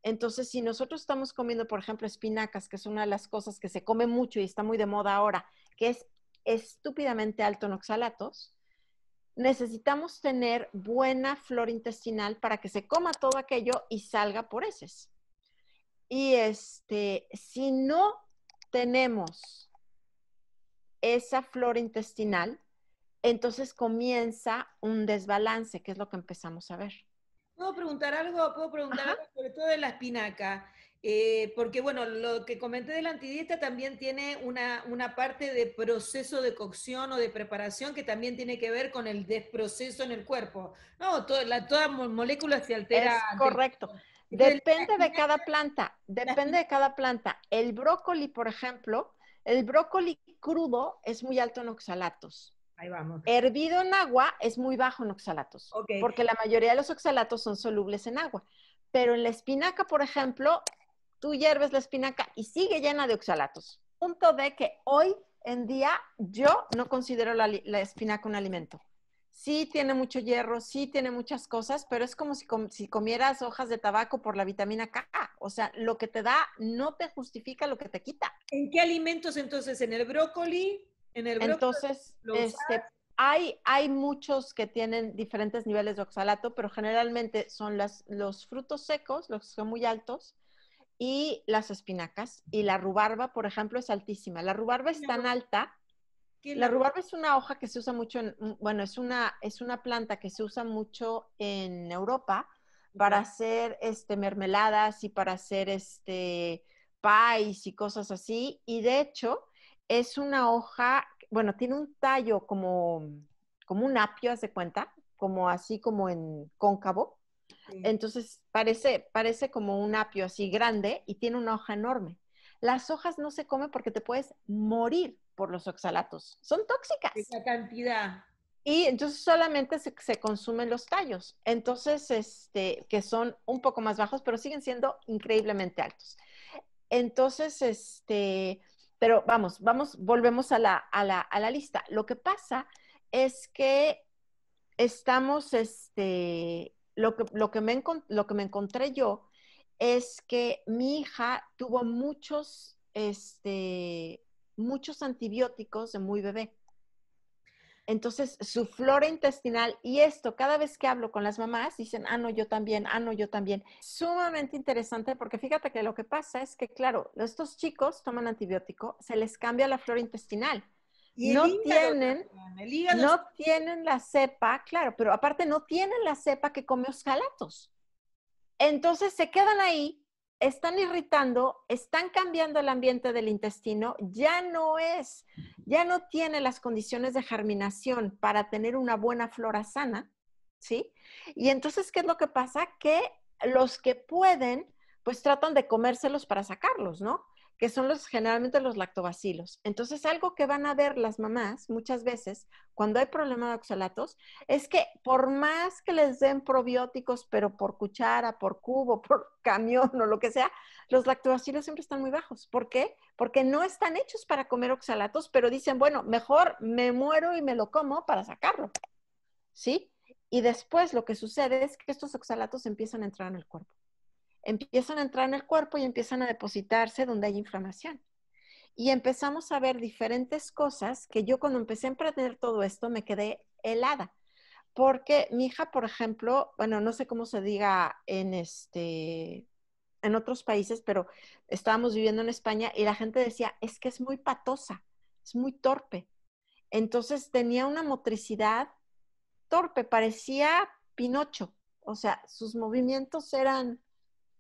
Entonces, si nosotros estamos comiendo, por ejemplo, espinacas, que es una de las cosas que se come mucho y está muy de moda ahora, que es estúpidamente alto en oxalatos, necesitamos tener buena flora intestinal para que se coma todo aquello y salga por heces. Y este, si no tenemos esa flora intestinal, entonces comienza un desbalance, que es lo que empezamos a ver. Puedo preguntar algo, puedo preguntar sobre todo de la espinaca, eh, porque bueno, lo que comenté de la antidieta también tiene una, parte de proceso de cocción o de preparación que también tiene que ver con el desproceso en el cuerpo. No, toda, la, toda molécula se altera. Es correcto. Depende de cada planta, depende de cada planta. El brócoli, por ejemplo, el brócoli crudo es muy alto en oxalatos. Ahí vamos. Hervido en agua es muy bajo en oxalatos, porque la mayoría de los oxalatos son solubles en agua. Pero en la espinaca, por ejemplo, tú hierves la espinaca y sigue llena de oxalatos. Punto de que hoy en día yo no considero la, la espinaca un alimento sí tiene mucho hierro, sí tiene muchas cosas, pero es como si, comieras hojas de tabaco por la vitamina K. O sea, lo que te da no te justifica lo que te quita. ¿En qué alimentos entonces? ¿En el brócoli? ¿En el Entonces, este, hay, hay muchos que tienen diferentes niveles de oxalato, pero generalmente son las, los frutos secos, los que son muy altos, y las espinacas. Y la rubarba, por ejemplo, es altísima. La rubarba es tan alta la Rubarba es una hoja que se usa mucho en, mm, bueno, es una, es una planta que se usa mucho en Europa para hacer este, mermeladas y para hacer este, pies y cosas así. Y de hecho, es una hoja, bueno, tiene un tallo como, como un apio, haz de cuenta, como así como en cóncavo. Entonces parece, parece como un apio así grande y tiene una hoja enorme. Las hojas no se comen porque te puedes morir por los oxalatos. Son tóxicas. Esa cantidad. Y entonces solamente se, consumen los tallos, entonces, este, que son un poco más bajos, pero siguen siendo increíblemente altos. Entonces, este, pero vamos, vamos, volvemos a la, a la, lista. Lo que pasa es que estamos, este, lo que, lo que, me, lo que me encontré yo es que mi hija tuvo muchos, este, muchos antibióticos de muy bebé. Entonces, su flora intestinal, y esto cada vez que hablo con las mamás, dicen, ah, no, yo también, ah, no, yo también. Sumamente interesante porque fíjate que lo que pasa es que, claro, estos chicos toman antibiótico, se les cambia la flora intestinal. Y no tienen, tienen la cepa, claro, pero aparte no tienen la cepa que come oscalatos. Entonces se quedan ahí están irritando, están cambiando el ambiente del intestino, ya no es, ya no tiene las condiciones de germinación para tener una buena flora sana, ¿sí? Y entonces, ¿qué es lo que pasa? Que los que pueden, pues tratan de comérselos para sacarlos, ¿no? que son los generalmente los lactobacilos. Entonces, algo que van a ver las mamás muchas veces cuando hay problema de oxalatos es que por más que les den probióticos, pero por cuchara, por cubo, por camión o lo que sea, los lactobacilos siempre están muy bajos. ¿Por qué? Porque no están hechos para comer oxalatos, pero dicen, bueno, mejor me muero y me lo como para sacarlo. ¿Sí? Y después lo que sucede es que estos oxalatos empiezan a entrar en el cuerpo empiezan a entrar en el cuerpo y empiezan a depositarse donde hay inflamación. Y empezamos a ver diferentes cosas que yo cuando empecé a emprender todo esto me quedé helada. Porque mi hija, por ejemplo, bueno, no sé cómo se diga en este en otros países, pero estábamos viviendo en España y la gente decía, es que es muy patosa, es muy torpe. Entonces tenía una motricidad torpe, parecía Pinocho, o sea, sus movimientos eran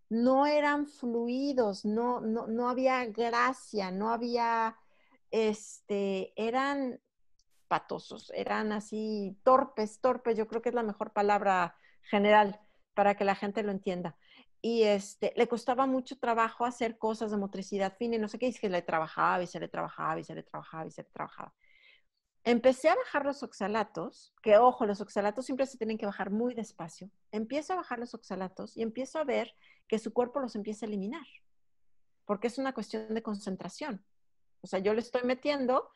no eran fluidos, no, no, no había gracia, no había, este, eran patosos, eran así torpes, torpes, yo creo que es la mejor palabra general para que la gente lo entienda. Y este, le costaba mucho trabajo hacer cosas de motricidad fina y no sé qué, y es que le trabajaba y se le trabajaba y se le trabajaba y se le trabajaba. Empecé a bajar los oxalatos, que ojo, los oxalatos siempre se tienen que bajar muy despacio. Empiezo a bajar los oxalatos y empiezo a ver que su cuerpo los empieza a eliminar, porque es una cuestión de concentración. O sea, yo le estoy metiendo,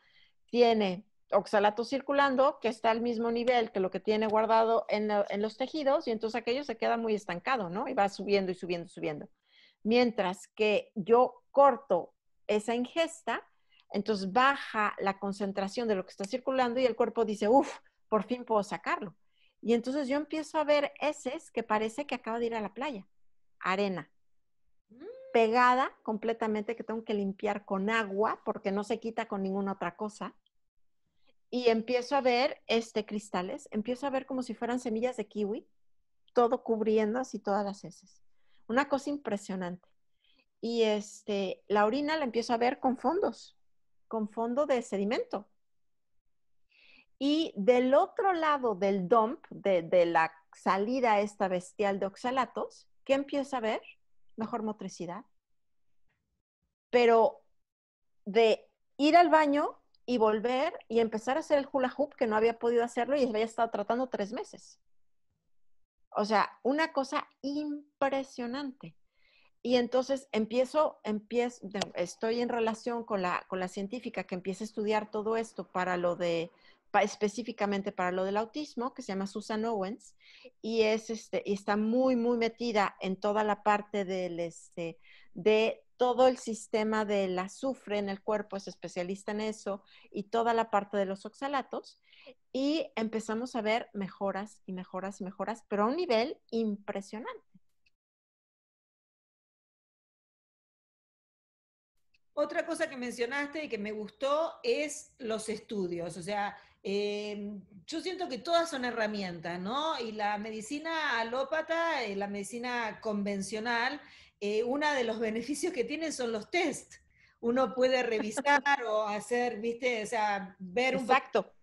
tiene oxalato circulando, que está al mismo nivel que lo que tiene guardado en, en, los tejidos, y entonces aquello se queda muy estancado, ¿no? Y va subiendo y subiendo y subiendo. Mientras que yo corto esa ingesta, entonces baja la concentración de lo que está circulando y el cuerpo dice, uf, por fin puedo sacarlo. Y entonces yo empiezo a ver heces que parece que acaba de ir a la playa, arena, mm. pegada completamente que tengo que limpiar con agua porque no se quita con ninguna otra cosa. Y empiezo a ver este cristales, empiezo a ver como si fueran semillas de kiwi, todo cubriendo así todas las heces. Una cosa impresionante. Y este, la orina la empiezo a ver con fondos, con fondo de sedimento. Y del otro lado del dump, de, la salida esta bestial de oxalatos, ¿qué empieza a ver? Mejor motricidad. Pero de ir al baño y volver y empezar a hacer el hula hoop que no había podido hacerlo y había estado tratando tres meses. O sea, una cosa impresionante. Y entonces empiezo, estoy en relación con la, con la científica que empieza a estudiar todo esto para lo de, específicamente para lo del autismo, que se llama Susan Owens, y, es este, y está muy, muy metida en toda la parte del, este, de todo el sistema del azufre en el cuerpo, es especialista en eso, y toda la parte de los oxalatos. Y empezamos a ver mejoras y mejoras y mejoras, pero a un nivel impresionante. Otra cosa que mencionaste y que me gustó es los estudios. O sea, eh, yo siento que todas son herramientas, ¿no? Y la medicina alópata, y eh, la medicina convencional, eh, uno de los beneficios que tienen son los test. Uno puede revisar o hacer, viste, o sea, ver un poco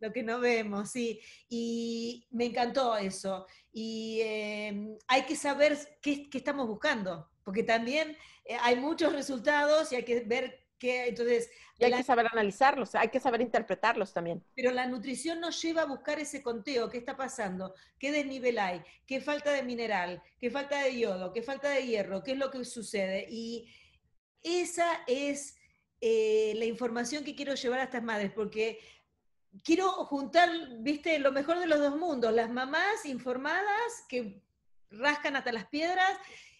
lo que no vemos, sí. Y me encantó eso. Y hay que saber qué, qué estamos buscando porque también eh, hay muchos resultados y hay que ver que entonces... Y hay que saber analizarlos, hay que saber interpretarlos también. Pero la nutrición nos lleva a buscar ese conteo, qué está pasando, qué desnivel hay, qué falta de mineral, qué falta de yodo, qué falta de hierro, qué es lo que sucede. Y esa es eh, la información que quiero llevar a estas madres, porque quiero juntar, viste, lo mejor de los dos mundos, las mamás informadas que rascan hasta las piedras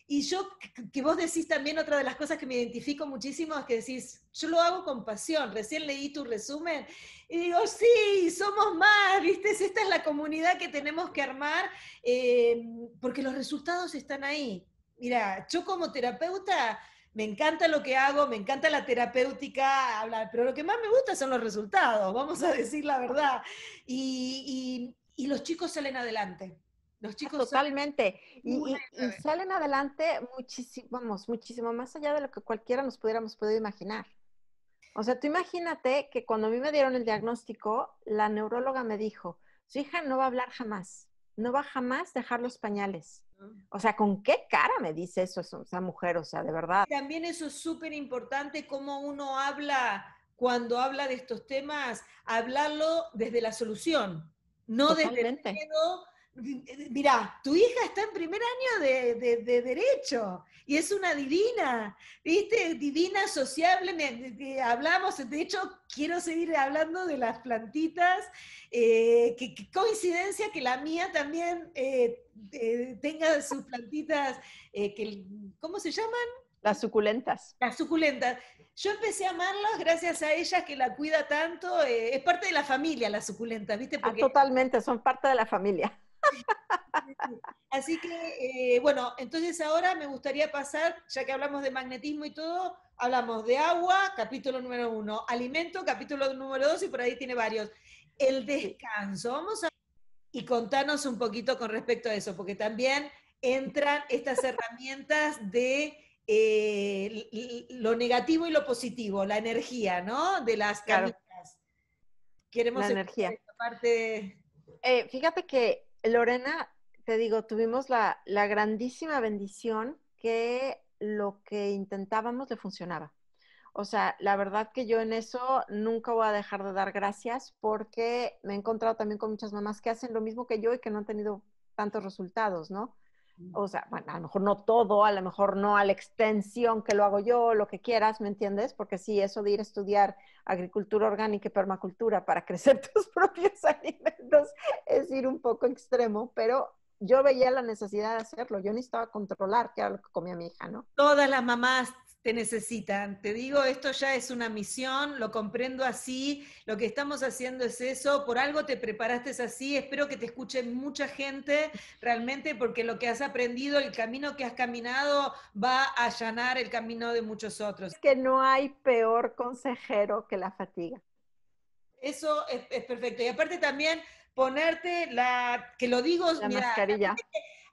y yo, que vos decís también otra de las cosas que me identifico muchísimo, es que decís, yo lo hago con pasión, recién leí tu resumen y digo, sí, somos más, ¿viste? Esta es la comunidad que tenemos que armar, eh, porque los resultados están ahí. Mira, yo como terapeuta me encanta lo que hago, me encanta la terapéutica, hablar, pero lo que más me gusta son los resultados, vamos a decir la verdad. Y, y los chicos salen adelante. Los ah, chicos totalmente y, salen adelante muchísimo, vamos, muchísimo más allá de lo que cualquiera nos pudiéramos podido imaginar. O sea, tú imagínate que cuando a mí me dieron el diagnóstico, la neuróloga me dijo, su hija no va a hablar jamás, no va jamás dejar los pañales. Ah. O sea, ¿con qué cara me dice eso esa mujer? O sea, de verdad. También eso es súper importante, cómo uno habla cuando habla de estos temas, hablarlo desde la solución, no desde el mirá, tu hija está en primer año de, derecho y es una divina, ¿viste? Divina, sociable, hablamos, de hecho quiero seguir hablando de las plantitas, eh, que, coincidencia que la mía también eh, eh, tenga sus plantitas, ¿cómo se llaman? Las suculentas. Las suculentas. Yo empecé a amarlas gracias a ella que la cuida tanto. es parte de la familia, las suculentas, ¿viste? Ah, Porque... totalmente, son parte de la familia Así que, eh, bueno, entonces ahora me gustaría pasar, ya que hablamos de magnetismo y todo, hablamos de agua, capítulo número uno, alimento, capítulo número dos, y por ahí tiene varios. El descanso, vamos a... Y contanos un poquito con respecto a eso, porque también entran estas herramientas de eh, lo negativo y lo positivo, la energía, ¿no? De las cámaras. Queremos la energía. Eh, fíjate que Lorena, te digo, tuvimos la, grandísima bendición que lo que intentábamos le funcionaba. O sea, la verdad que yo en eso nunca voy a dejar de dar gracias porque me he encontrado también con muchas mamás que hacen lo mismo que yo y que no han tenido tantos resultados, ¿no? o sea, bueno, a lo mejor no todo, a lo mejor no a la extensión que lo hago yo, lo que quieras, ¿me entiendes? Porque sí, eso de ir a estudiar agricultura orgánica y permacultura para crecer tus propios alimentos es ir un poco extremo, pero yo veía la necesidad de hacerlo, yo necesitaba controlar qué era lo que comía mi hija, ¿no? Todas las mamás te necesitan. Te digo, esto ya es una misión, lo comprendo así, lo que estamos haciendo es eso, por algo te preparaste así, espero que te escuche mucha gente realmente porque lo que has aprendido, el camino que has caminado va a allanar el camino de muchos otros. Es que no hay peor consejero que la fatiga. Eso es, perfecto. Y aparte también ponerte la, que lo digo, la mascarilla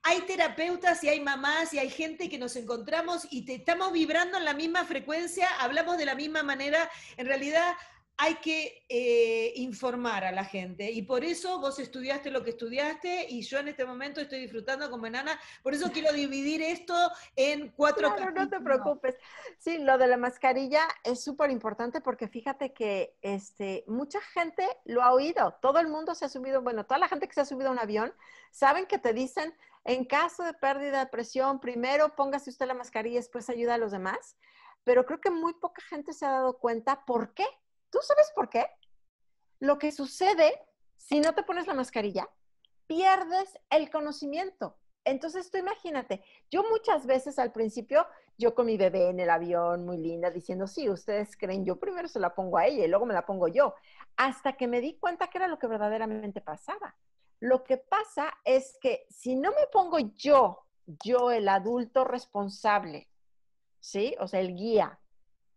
hay terapeutas y hay mamás y hay gente que nos encontramos y te estamos vibrando en la misma frecuencia, hablamos de la misma manera. En realidad hay que eh, informar a la gente y por eso vos estudiaste lo que estudiaste y yo en este momento estoy disfrutando como enana. Por eso quiero dividir esto en cuatro. no te preocupes. Sí, lo de la mascarilla es súper importante porque fíjate que este, mucha gente lo ha oído. Todo el mundo se ha subido, bueno, toda la gente que se ha subido a un avión saben que te dicen en caso de pérdida de presión, primero póngase usted la mascarilla, después ayuda a los demás. Pero creo que muy poca gente se ha dado cuenta por qué. ¿Tú sabes por qué? Lo que sucede si no te pones la mascarilla, pierdes el conocimiento. Entonces tú imagínate, yo muchas veces al principio, yo con mi bebé en el avión, muy linda, diciendo, sí, ustedes creen, yo primero se la pongo a ella y luego me la pongo yo, hasta que me di cuenta que era lo que verdaderamente pasaba. Lo que pasa es que si no me pongo yo, yo el adulto responsable, ¿sí? O sea, el guía,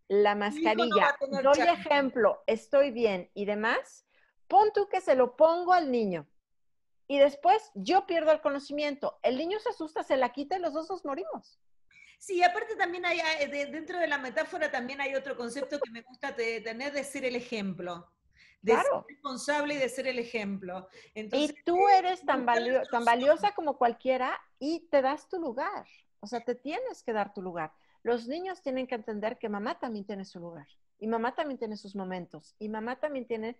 la mascarilla, doy ejemplo, estoy bien y demás, pon tú que se lo pongo al niño. Y después yo pierdo el conocimiento. El niño se asusta, se la quita y los dos nos morimos. Sí, aparte también hay, eh, dentro de la metáfora también hay otro concepto que me gusta tener de ser el ejemplo de ser responsable y de ser el ejemplo. y tú eres tan valiosa como cualquiera y te das tu lugar. O sea, te tienes que dar tu lugar. Los niños tienen que entender que mamá también tiene su lugar y mamá también tiene sus momentos y mamá también tiene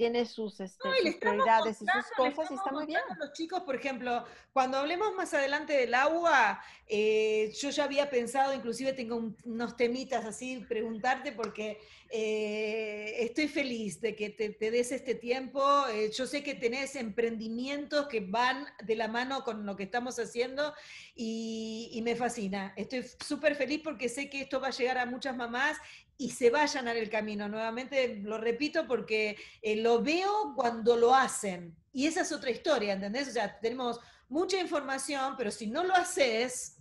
tiene sus, este, prioridades y sus cosas y está muy bien. Los chicos, por ejemplo, cuando hablemos más adelante del agua, eh, yo ya había pensado, inclusive tengo unos temitas así, preguntarte porque eh, estoy feliz de que te, des este tiempo. Eh, yo sé que tenés emprendimientos que van de la mano con lo que estamos haciendo y, y me fascina. Estoy súper feliz porque sé que esto va a llegar a muchas mamás y se vayan al camino. Nuevamente lo repito porque eh, lo veo cuando lo hacen. Y esa es otra historia, ¿entendés? O sea, tenemos mucha información, pero si no lo haces,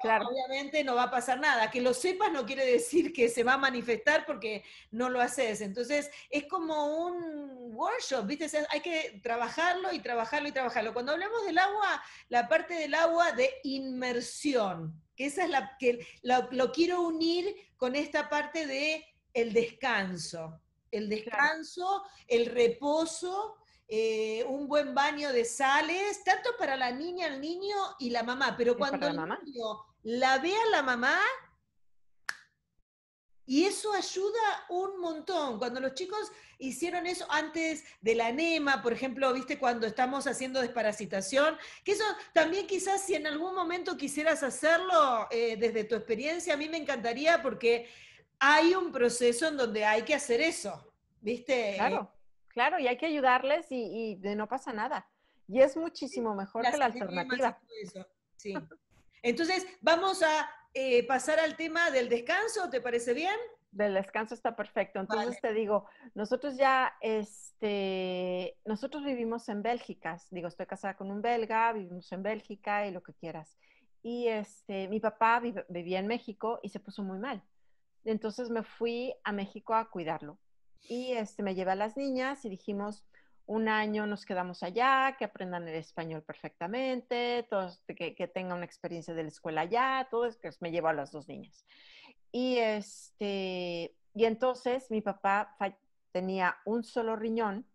claro. Obviamente no va a pasar nada. Que lo sepas no quiere decir que se va a manifestar porque no lo haces. Entonces es como un workshop, ¿viste? hay que trabajarlo y trabajarlo y trabajarlo. Cuando hablamos del agua, la parte del agua de inmersión, que esa es la que lo quiero unir con esta parte de el descanso. El descanso, el reposo, eh, un buen baño de sales, tanto para la niña, el niño y la mamá. Pero cuando la, mamá? la ve a la mamá, y eso ayuda un montón. Cuando los chicos hicieron eso antes de la NEMA, por ejemplo, viste cuando estamos haciendo desparasitación, que eso también quizás si en algún momento quisieras hacerlo eh, desde tu experiencia, a mí me encantaría porque hay un proceso en donde hay que hacer eso, viste. Claro. Claro, y hay que ayudarles y, de no pasa nada. Y es muchísimo mejor que la alternativa. Entonces, vamos a eh, pasar al tema del descanso, ¿te parece bien? Del descanso está perfecto. Entonces te digo, nosotros ya, este, nosotros vivimos en Bélgica. Digo, estoy casada con un belga, vivimos en Bélgica y lo que quieras. Y este, mi papá vivía en México y se puso muy mal. Entonces me fui a México a cuidarlo. Y este, me llevé a las niñas y dijimos, un año nos quedamos allá, que aprendan el español perfectamente, todos, este, que, tengan una experiencia de la escuela allá, todo eso, pues, me llevo a las dos niñas. Y, este, y entonces mi papá tenía un solo riñón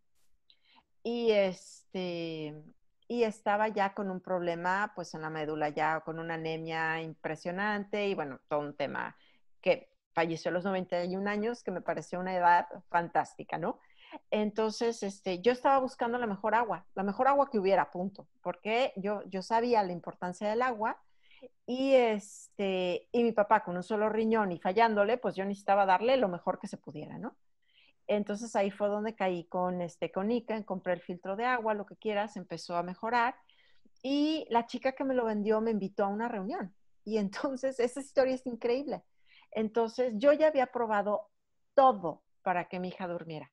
y, este, y estaba ya con un problema pues en la médula, ya con una anemia impresionante y bueno, todo un tema que falleció a los 91 años, que me pareció una edad fantástica, ¿no? Entonces, este, yo estaba buscando la mejor agua, la mejor agua que hubiera, punto, porque yo, yo sabía la importancia del agua y, este, y mi papá con un solo riñón y fallándole, pues yo necesitaba darle lo mejor que se pudiera, ¿no? Entonces ahí fue donde caí con, este, con Ica, compré el filtro de agua, lo que quieras, empezó a mejorar y la chica que me lo vendió me invitó a una reunión y entonces esa historia es increíble entonces yo ya había probado todo para que mi hija durmiera.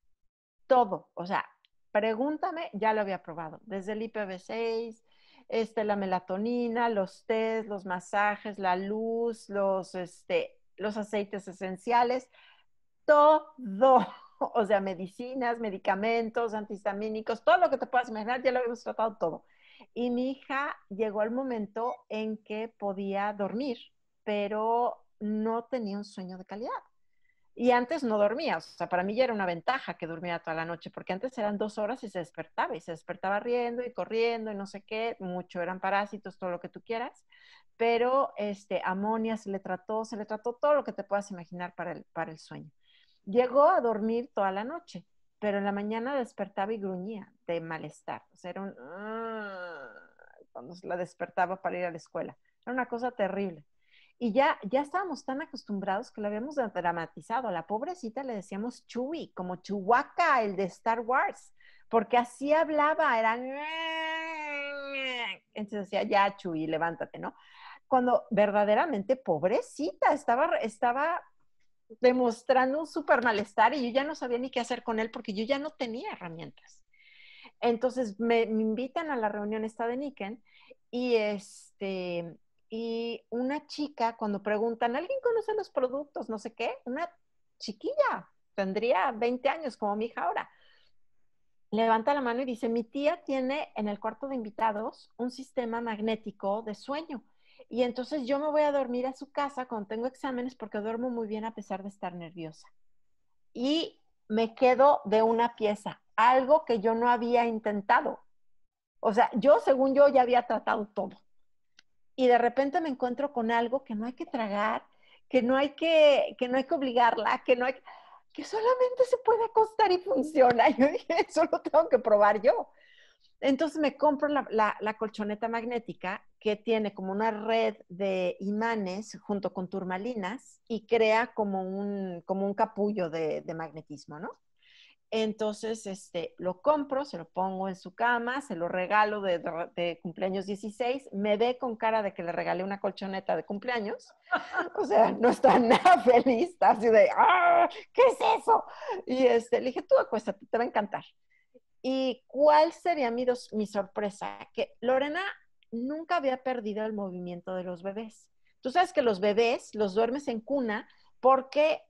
Todo. O sea, pregúntame, ya lo había probado. Desde el IPv6, este, la melatonina, los test, los masajes, la luz, los, este, los aceites esenciales, todo. O sea, medicinas, medicamentos, antihistamínicos, todo lo que te puedas imaginar, ya lo habíamos tratado todo. Y mi hija llegó al momento en que podía dormir, pero no tenía un sueño de calidad. Y antes no dormía, o sea, para mí ya era una ventaja que dormía toda la noche, porque antes eran dos horas y se despertaba, y se despertaba riendo y corriendo y no sé qué, mucho eran parásitos, todo lo que tú quieras, pero este, amonia se le trató, se le trató todo lo que te puedas imaginar para el, para el sueño. Llegó a dormir toda la noche, pero en la mañana despertaba y gruñía de malestar, o sea, era un... Ah, cuando la despertaba para ir a la escuela, era una cosa terrible. Y ya, ya estábamos tan acostumbrados que lo habíamos dramatizado. A la pobrecita le decíamos Chewie, como chuhuaca el de Star Wars, porque así hablaba, era... Entonces decía, ya Chewie, levántate, ¿no? Cuando verdaderamente, pobrecita, estaba, estaba demostrando un súper malestar y yo ya no sabía ni qué hacer con él porque yo ya no tenía herramientas. Entonces me, invitan a la reunión esta de Niken y este y una chica, cuando preguntan, ¿alguien conoce los productos? No sé qué, una chiquilla, tendría 20 años como mi hija ahora, levanta la mano y dice, mi tía tiene en el cuarto de invitados un sistema magnético de sueño. Y entonces yo me voy a dormir a su casa cuando tengo exámenes porque duermo muy bien a pesar de estar nerviosa. Y me quedo de una pieza, algo que yo no había intentado. O sea, yo según yo ya había tratado todo y de repente me encuentro con algo que no hay que tragar, que no hay que, que, no hay que obligarla, que no hay que solamente se puede acostar y funciona. Yo dije, eso lo tengo que probar yo. Entonces me compro la, colchoneta magnética que tiene como una red de imanes junto con turmalinas y crea como un, como un capullo de, de magnetismo, ¿no? Entonces, este, lo compro, se lo pongo en su cama, se lo regalo de, cumpleaños 16, me ve con cara de que le regalé una colchoneta de cumpleaños, o sea, no está nada feliz, está así de, ¡ah! ¿Qué es eso? Y este, le dije, tú acuéstate, te va a encantar. ¿Y cuál sería mi, mi sorpresa? Que Lorena nunca había perdido el movimiento de los bebés. Tú sabes que los bebés los duermes en cuna porque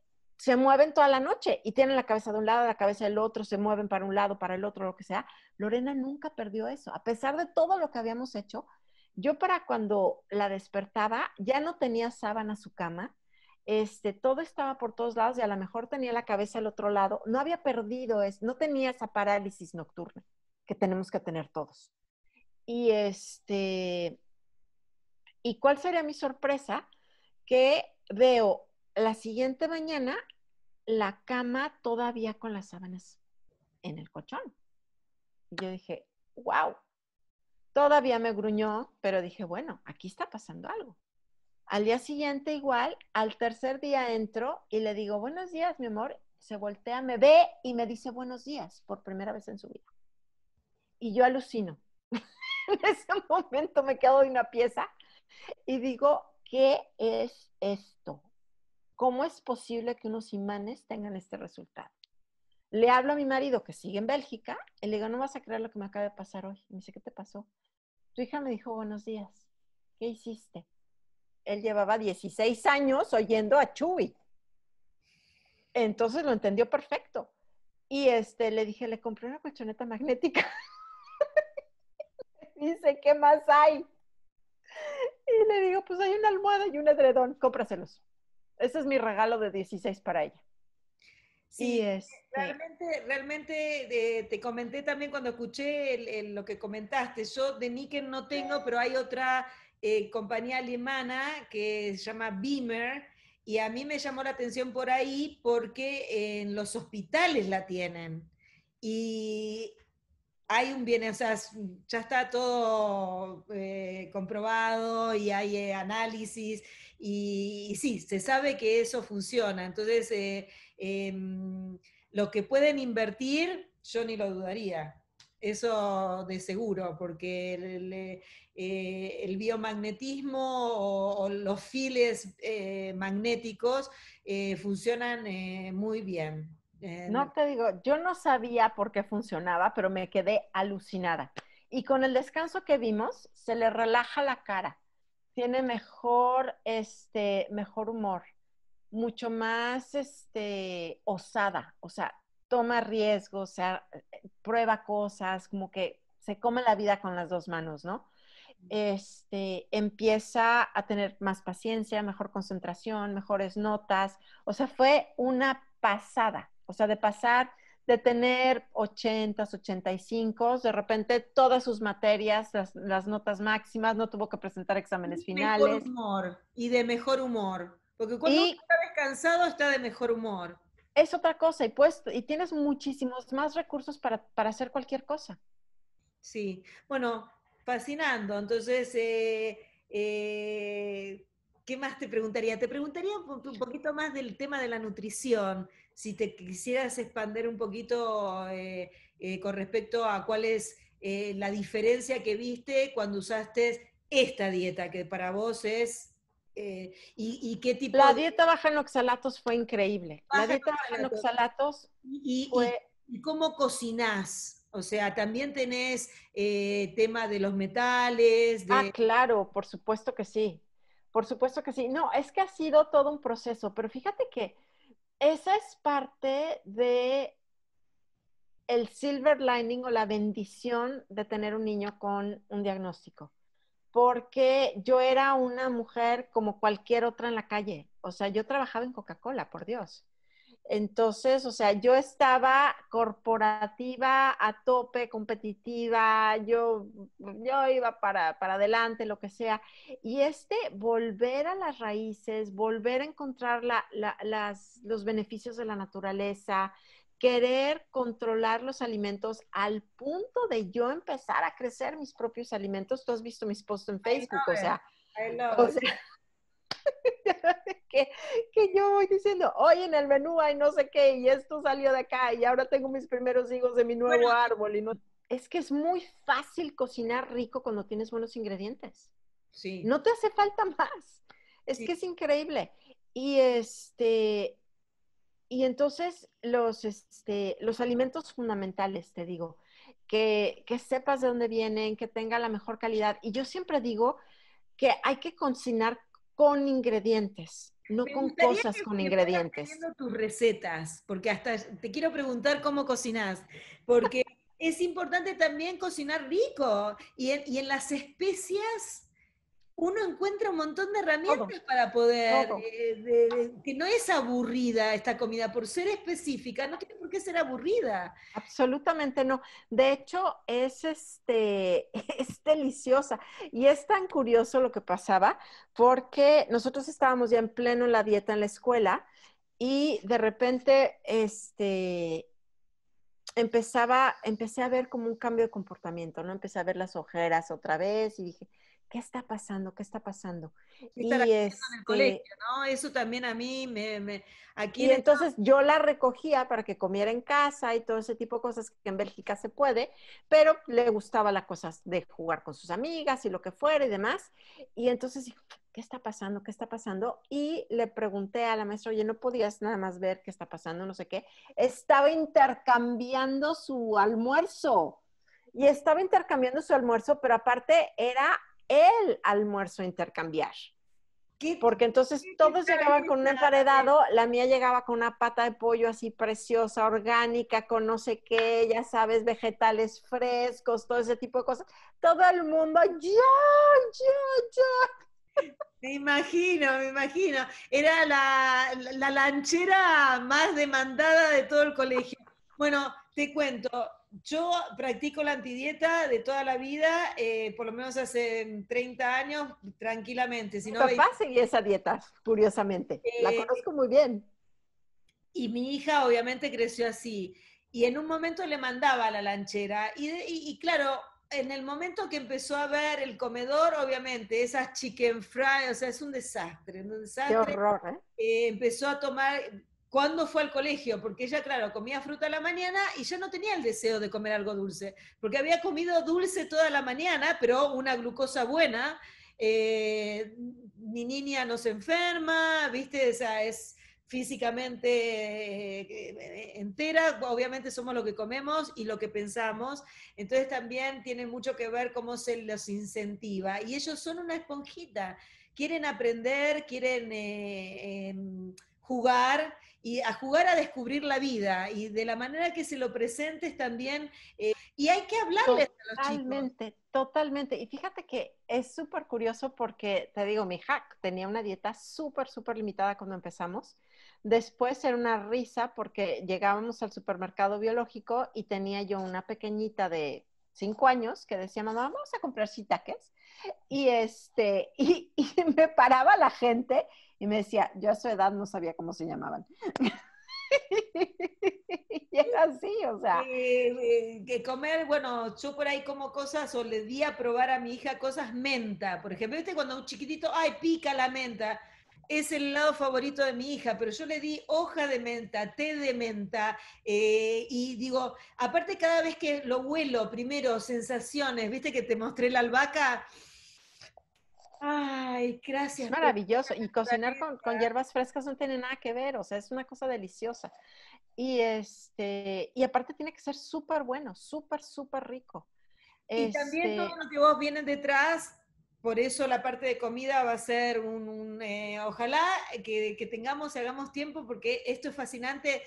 se mueven toda la noche y tienen la cabeza de un lado, la cabeza del otro, se mueven para un lado, para el otro, lo que sea. Lorena nunca perdió eso. A pesar de todo lo que habíamos hecho, yo para cuando la despertaba ya no tenía sábana su cama, este, todo estaba por todos lados y a lo mejor tenía la cabeza al otro lado. No había perdido, es, no tenía esa parálisis nocturna que tenemos que tener todos. Y este, ¿y cuál sería mi sorpresa? Que veo la siguiente mañana la cama todavía con las sábanas en el colchón. yo dije, wow. Todavía me gruñó, pero dije, bueno, aquí está pasando algo. Al día siguiente igual, al tercer día entro y le digo, buenos días, mi amor. Se voltea, me ve y me dice buenos días por primera vez en su vida. Y yo alucino. en ese momento me quedo en una pieza y digo, ¿qué es esto? ¿Cómo es posible que unos imanes tengan este resultado? Le hablo a mi marido que sigue en Bélgica y le digo, no vas a creer lo que me acaba de pasar hoy. me dice, ¿qué te pasó? Tu hija me dijo, buenos días. ¿Qué hiciste? Él llevaba 16 años oyendo a Chuy. Entonces lo entendió perfecto. Y este, le dije, le compré una colchoneta magnética. dice, ¿qué más hay? Y le digo, pues hay una almohada y un edredón, cómpraselos ese es mi regalo de 16 para ella. Sí, es. Este, realmente, realmente te comenté también cuando escuché lo que comentaste. Yo de Niken no tengo, pero hay otra eh, compañía alemana que se llama Beamer. Y a mí me llamó la atención por ahí porque en los hospitales la tienen. Y hay un bien, o sea, ya está todo eh, comprobado y hay eh, análisis. Y, sí, se sabe que eso funciona. Entonces, eh, em, lo que pueden invertir, yo ni lo dudaría. Eso de seguro, porque el, eh, biomagnetismo o, los files eh, magnéticos funcionan muy bien. No te digo, yo no sabía por qué funcionaba, pero me quedé alucinada. Y con el descanso que vimos, se le relaja la cara tiene mejor, este, mejor humor, mucho más este, osada, o sea, toma riesgos, sea, eh, prueba cosas, como que se come la vida con las dos manos, ¿no? Este, empieza a tener más paciencia, mejor concentración, mejores notas, o sea, fue una pasada, o sea, de pasar de tener 80, 85, de repente todas sus materias, las, notas máximas, no tuvo que presentar exámenes finales. Mejor y de mejor humor, porque cuando está descansado está de mejor humor. Es otra cosa, y, pues, y tienes muchísimos más recursos para, hacer cualquier cosa. Sí, bueno, fascinando. Entonces, eh, eh, ¿Qué más te preguntaría? Te preguntaría un poquito más del tema de la nutrición, si te quisieras expander un poquito eh, eh, con respecto a cuál es eh, la diferencia que viste cuando usaste esta dieta, que para vos es... Y, qué tipo La dieta baja en oxalatos fue increíble. la dieta baja en oxalatos y, y, cómo cocinás? O sea, también tenés tema de los metales. Ah, claro, por supuesto que sí. Por supuesto que sí. No, es que ha sido todo un proceso, pero fíjate que esa es parte de el silver lining o la bendición de tener un niño con un diagnóstico, porque yo era una mujer como cualquier otra en la calle, o sea, yo trabajaba en Coca-Cola, por Dios. Entonces, o sea, yo estaba corporativa a tope, competitiva, yo, yo iba para, adelante, lo que sea. Y este volver a las raíces, volver a encontrar las, los beneficios de la naturaleza, querer controlar los alimentos al punto de yo empezar a crecer mis propios alimentos. Tú has visto mis posts en Facebook, o sea que, que, yo voy diciendo, hoy en el menú hay no sé qué, y esto salió de acá, y ahora tengo mis primeros hijos de mi nuevo árbol. Y no... Es que es muy fácil cocinar rico cuando tienes buenos ingredientes. Sí. No te hace falta más. Es que es increíble. Y este, y entonces los, este, los alimentos fundamentales, te digo, que, que, sepas de dónde vienen, que tenga la mejor calidad. Y yo siempre digo que hay que cocinar con ingredientes, no con cosas con ingredientes. tus recetas, porque hasta te quiero preguntar cómo cocinas, porque es importante también cocinar rico y y en las especias uno encuentra un montón de herramientas para poder, eh, que no es aburrida esta comida, por ser específica, no tiene por qué ser aburrida. Absolutamente no. De hecho, es, este, es deliciosa. Y es tan curioso lo que pasaba, porque nosotros estábamos ya en pleno la dieta en la escuela y de repente, este, empezaba, empecé a ver como un cambio de comportamiento, ¿no? Empecé a ver las ojeras otra vez y dije, ¿qué está pasando? ¿Qué está pasando? Y, en el colegio, este ¿no? Eso también a mí me... aquí entonces yo la recogía para que comiera en casa y todo ese tipo de cosas que en Bélgica se puede, pero le gustaba las cosas de jugar con sus amigas y lo que fuera y demás. Y entonces ¿qué está pasando? ¿Qué está pasando? Y le pregunté a la maestra, oye, no podías nada más ver qué está pasando, no sé qué. Estaba intercambiando su almuerzo. Y estaba intercambiando su almuerzo, pero aparte era el almuerzo intercambiar. Porque entonces todos llegaban con un emparedado, la mía llegaba con una pata de pollo así preciosa, orgánica, con no sé qué, ya sabes, vegetales frescos, todo ese tipo de cosas. Todo el mundo, ya, ya, ya. Me imagino, me imagino. Era la, la lanchera más demandada de todo el colegio. Bueno, te cuento, yo practico la antidieta de toda la vida, eh, por lo menos hace 30 años, tranquilamente. Si papá seguía esa dieta, curiosamente. la eh, conozco muy bien. Y mi hija obviamente creció así. Y en un momento le mandaba a la lanchera. Y, claro, en el momento que empezó a ver el comedor, obviamente, esas chicken fries, o sea, es un desastre, un desastre. Qué horror, ¿eh? eh, empezó a tomar cuándo fue al colegio, porque ella, claro, comía fruta a la mañana y ya no tenía el deseo de comer algo dulce, porque había comido dulce toda la mañana, pero una glucosa buena, eh, mi niña no se enferma, viste, o es físicamente eh, entera, obviamente somos lo que comemos y lo que pensamos, entonces también tiene mucho que ver cómo se los incentiva, y ellos son una esponjita, quieren aprender, quieren eh, em, jugar, y a jugar a descubrir la vida y de la manera que se lo presentes también. Eh, y hay que hablarles totalmente, a los chicos. Totalmente, totalmente. Y fíjate que es súper curioso porque, te digo, mi hack tenía una dieta súper, súper limitada cuando empezamos. Después era una risa porque llegábamos al supermercado biológico y tenía yo una pequeñita de cinco años que decía, mamá, vamos a comprar shiitakes. Y, este, y me paraba la gente y me decía, yo a su edad no sabía cómo se llamaban. y era así, o sea. Eh, eh, que comer, bueno, yo por ahí como cosas, o le di a probar a mi hija cosas menta. Por ejemplo, ¿viste cuando un chiquitito, ay, pica la menta? Es el lado favorito de mi hija, pero yo le di hoja de menta, té de menta, eh, y digo, aparte cada vez que lo huelo, primero, sensaciones, ¿viste que te mostré la albahaca? Ay, gracias. Es maravilloso. Y cocinar con, hierbas frescas no tiene nada que ver, o sea, es una cosa deliciosa. Y este, y aparte tiene que ser súper bueno, súper, súper rico. Y también todo este lo que vos vienen detrás, por eso la parte de comida va a ser un, un eh, ojalá que, que tengamos y hagamos tiempo, porque esto es fascinante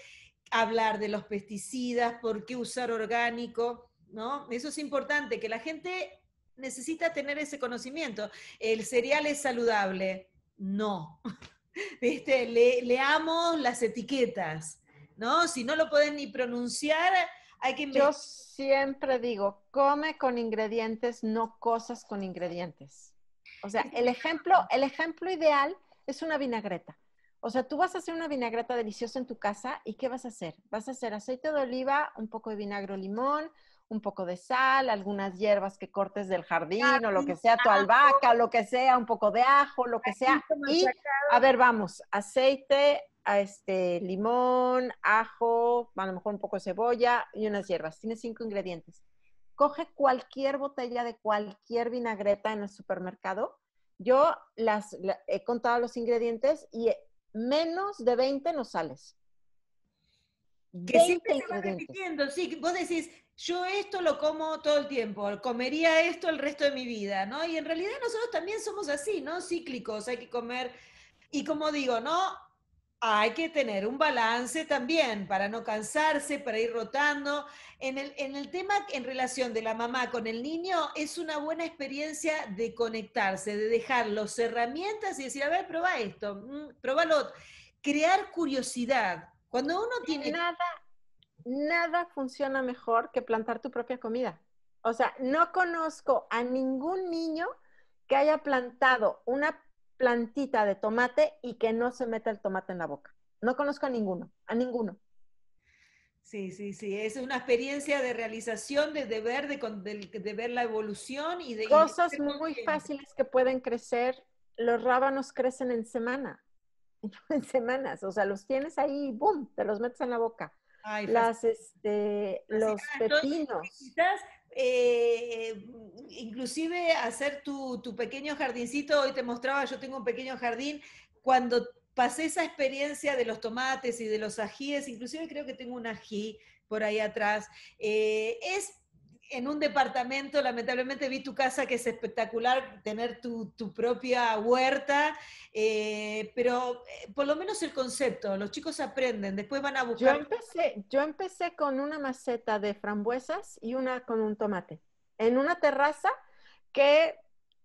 hablar de los pesticidas, por qué usar orgánico, ¿no? Eso es importante, que la gente necesita tener ese conocimiento. El cereal es saludable. No. ¿Viste? Le, leamos las etiquetas, ¿no? Si no lo pueden ni pronunciar, hay que Yo siempre digo, come con ingredientes, no cosas con ingredientes. O sea, el ejemplo, el ejemplo ideal es una vinagreta. O sea, tú vas a hacer una vinagreta deliciosa en tu casa y ¿qué vas a hacer? Vas a hacer aceite de oliva, un poco de vinagre limón, un poco de sal, algunas hierbas que cortes del jardín o lo que sea, tu albahaca, lo que sea, un poco de ajo, lo que sea. Y a ver, vamos, aceite, este limón, ajo, a lo mejor un poco de cebolla y unas hierbas. Tiene cinco ingredientes. Coge cualquier botella de cualquier vinagreta en el supermercado. Yo las he contado los ingredientes y menos de 20 no sales. Que siempre repitiendo, sí, vos decís, yo esto lo como todo el tiempo, comería esto el resto de mi vida, ¿no? Y en realidad nosotros también somos así, ¿no? Cíclicos, hay que comer. Y como digo, ¿no? Hay que tener un balance también para no cansarse, para ir rotando. En el, tema en relación de la mamá con el niño, es una buena experiencia de conectarse, de dejar las herramientas y decir, a ver, prueba esto, mm, prueba Crear curiosidad. Cuando uno tiene... Nada nada funciona mejor que plantar tu propia comida. O sea, no conozco a ningún niño que haya plantado una plantita de tomate y que no se meta el tomate en la boca. No conozco a ninguno, a ninguno. Sí, sí, sí, es una experiencia de realización, de, de ver, de, ver la evolución y de... Cosas muy fáciles que pueden crecer. Los rábanos crecen en semana, en semanas, o sea, los tienes ahí, boom, te los metes en la boca. Este, los pepinos. Eh, inclusive hacer tu, pequeño jardincito, hoy te mostraba, yo tengo un pequeño jardín, cuando pasé esa experiencia de los tomates y de los ajíes, inclusive creo que tengo un ají por ahí atrás, eh, es en un departamento, lamentablemente vi tu casa que es espectacular, tener tu, propia huerta, eh, pero eh, por lo menos el concepto, los chicos aprenden, después van a buscar... Yo empecé, yo empecé con una maceta de frambuesas y una con un tomate, en una terraza que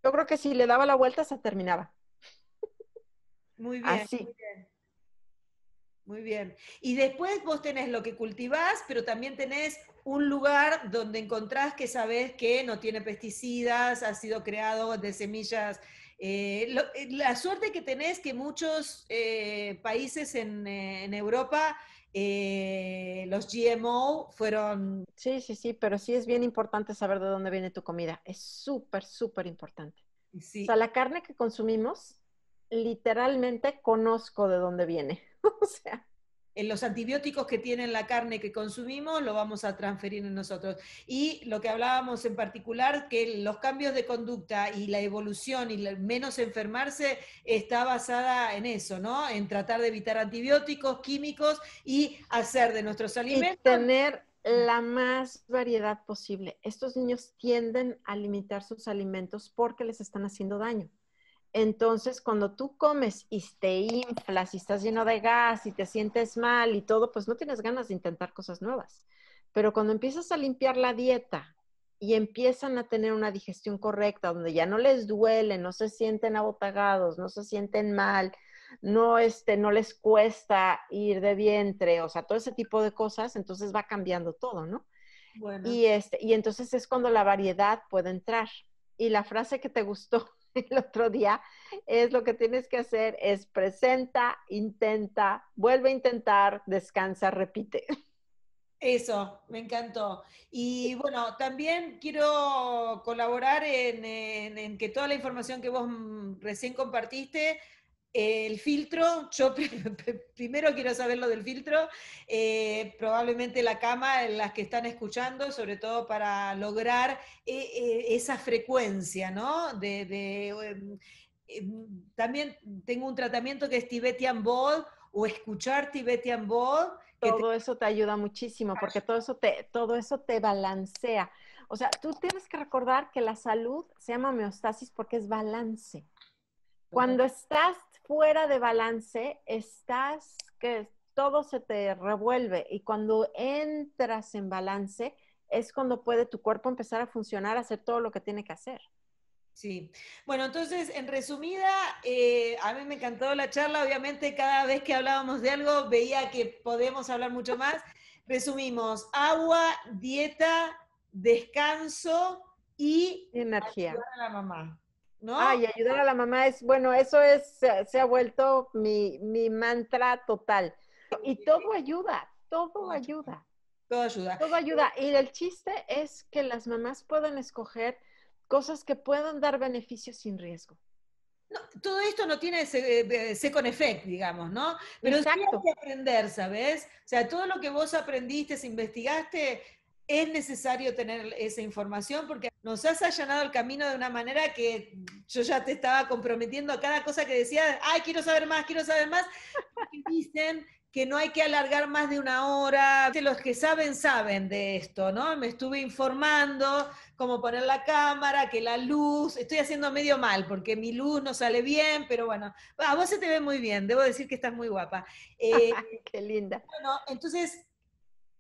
yo creo que si le daba la vuelta se terminaba. Muy bien. Muy bien. Muy bien. Y después vos tenés lo que cultivás, pero también tenés un lugar donde encontrás que sabes que no tiene pesticidas, ha sido creado de semillas. Eh, eh, la suerte que tenés que muchos eh, países en, Europa, los GMO fueron... Sí, sí, sí, pero sí es bien importante saber de dónde viene tu comida. Es súper, súper importante. Sí. O sea, la carne que consumimos literalmente conozco de dónde viene. o sea. En los antibióticos que tienen la carne que consumimos lo vamos a transferir en nosotros. Y lo que hablábamos en particular, que los cambios de conducta y la evolución y menos enfermarse está basada en eso, ¿no? En tratar de evitar antibióticos, químicos y hacer de nuestros alimentos. tener la más variedad posible. Estos niños tienden a limitar sus alimentos porque les están haciendo daño. Entonces, cuando tú comes y te inflas y estás lleno de gas y te sientes mal y todo, pues no tienes ganas de intentar cosas nuevas. Pero cuando empiezas a limpiar la dieta y empiezan a tener una digestión correcta, donde ya no les duele, no se sienten abotagados, no se sienten mal, no, este, no les cuesta ir de vientre, o sea, todo ese tipo de cosas, entonces va cambiando todo, ¿no? Bueno. Y, este, y entonces es cuando la variedad puede entrar. Y la frase que te gustó el otro día, es lo que tienes que hacer es presenta, intenta, vuelve a intentar, descansa, repite. Eso, me encantó. Y bueno, también quiero colaborar en, que toda la información que vos mm, recién compartiste el filtro, yo primero quiero saber lo del filtro, eh, probablemente la cama, las que están escuchando, sobre todo para lograr eh, eh, esa frecuencia, ¿no? De, em, también tengo un tratamiento que es Tibetian Ball o escuchar Tibetian Ball. Todo eso te ayuda muchísimo porque todo eso, te, todo eso te balancea. O sea, tú tienes que recordar que la salud se llama homeostasis porque es balance. Cuando estás fuera de balance, estás que todo se te revuelve y cuando entras en balance es cuando puede tu cuerpo empezar a funcionar, a hacer todo lo que tiene que hacer. Sí, bueno, entonces, en resumida, eh, a mí me encantó la charla, obviamente cada vez que hablábamos de algo veía que podemos hablar mucho más. Resumimos, agua, dieta, descanso y energía. la mamá. Ah, ¿No? ayudar a la mamá es, bueno, eso es, se, ha vuelto mi, mantra total. Y todo ayuda, todo ayuda. Todo ayuda. Todo ayuda. Y el chiste es que las mamás puedan escoger cosas que puedan dar beneficios sin riesgo. No, todo esto no tiene eh, eh, con effect, digamos, ¿no? Pero Exacto. hay que aprender, ¿sabes? O sea, todo lo que vos aprendiste, investigaste, es necesario tener esa información porque nos has allanado el camino de una manera que yo ya te estaba comprometiendo a cada cosa que decías, ay, quiero saber más, quiero saber más. dicen que no hay que alargar más de una hora. Los que saben, saben de esto, ¿no? Me estuve informando cómo poner la cámara, que la luz, estoy haciendo medio mal porque mi luz no sale bien, pero bueno, a vos se te ve muy bien, debo decir que estás muy guapa. Eh, Qué linda. Bueno, entonces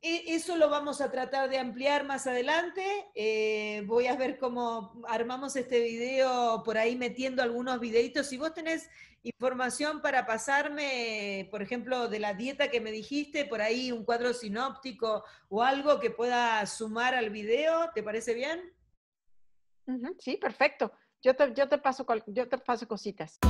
e-, eso lo vamos a tratar de ampliar más adelante. Eh, voy a ver cómo armamos este video por ahí metiendo algunos videitos. Si vos tenés información para pasarme, por ejemplo, de la dieta que me dijiste, por ahí un cuadro sinóptico o algo que pueda sumar al video, ¿te parece bien? Sí, perfecto. Yo te, yo te paso, yo te paso cositas.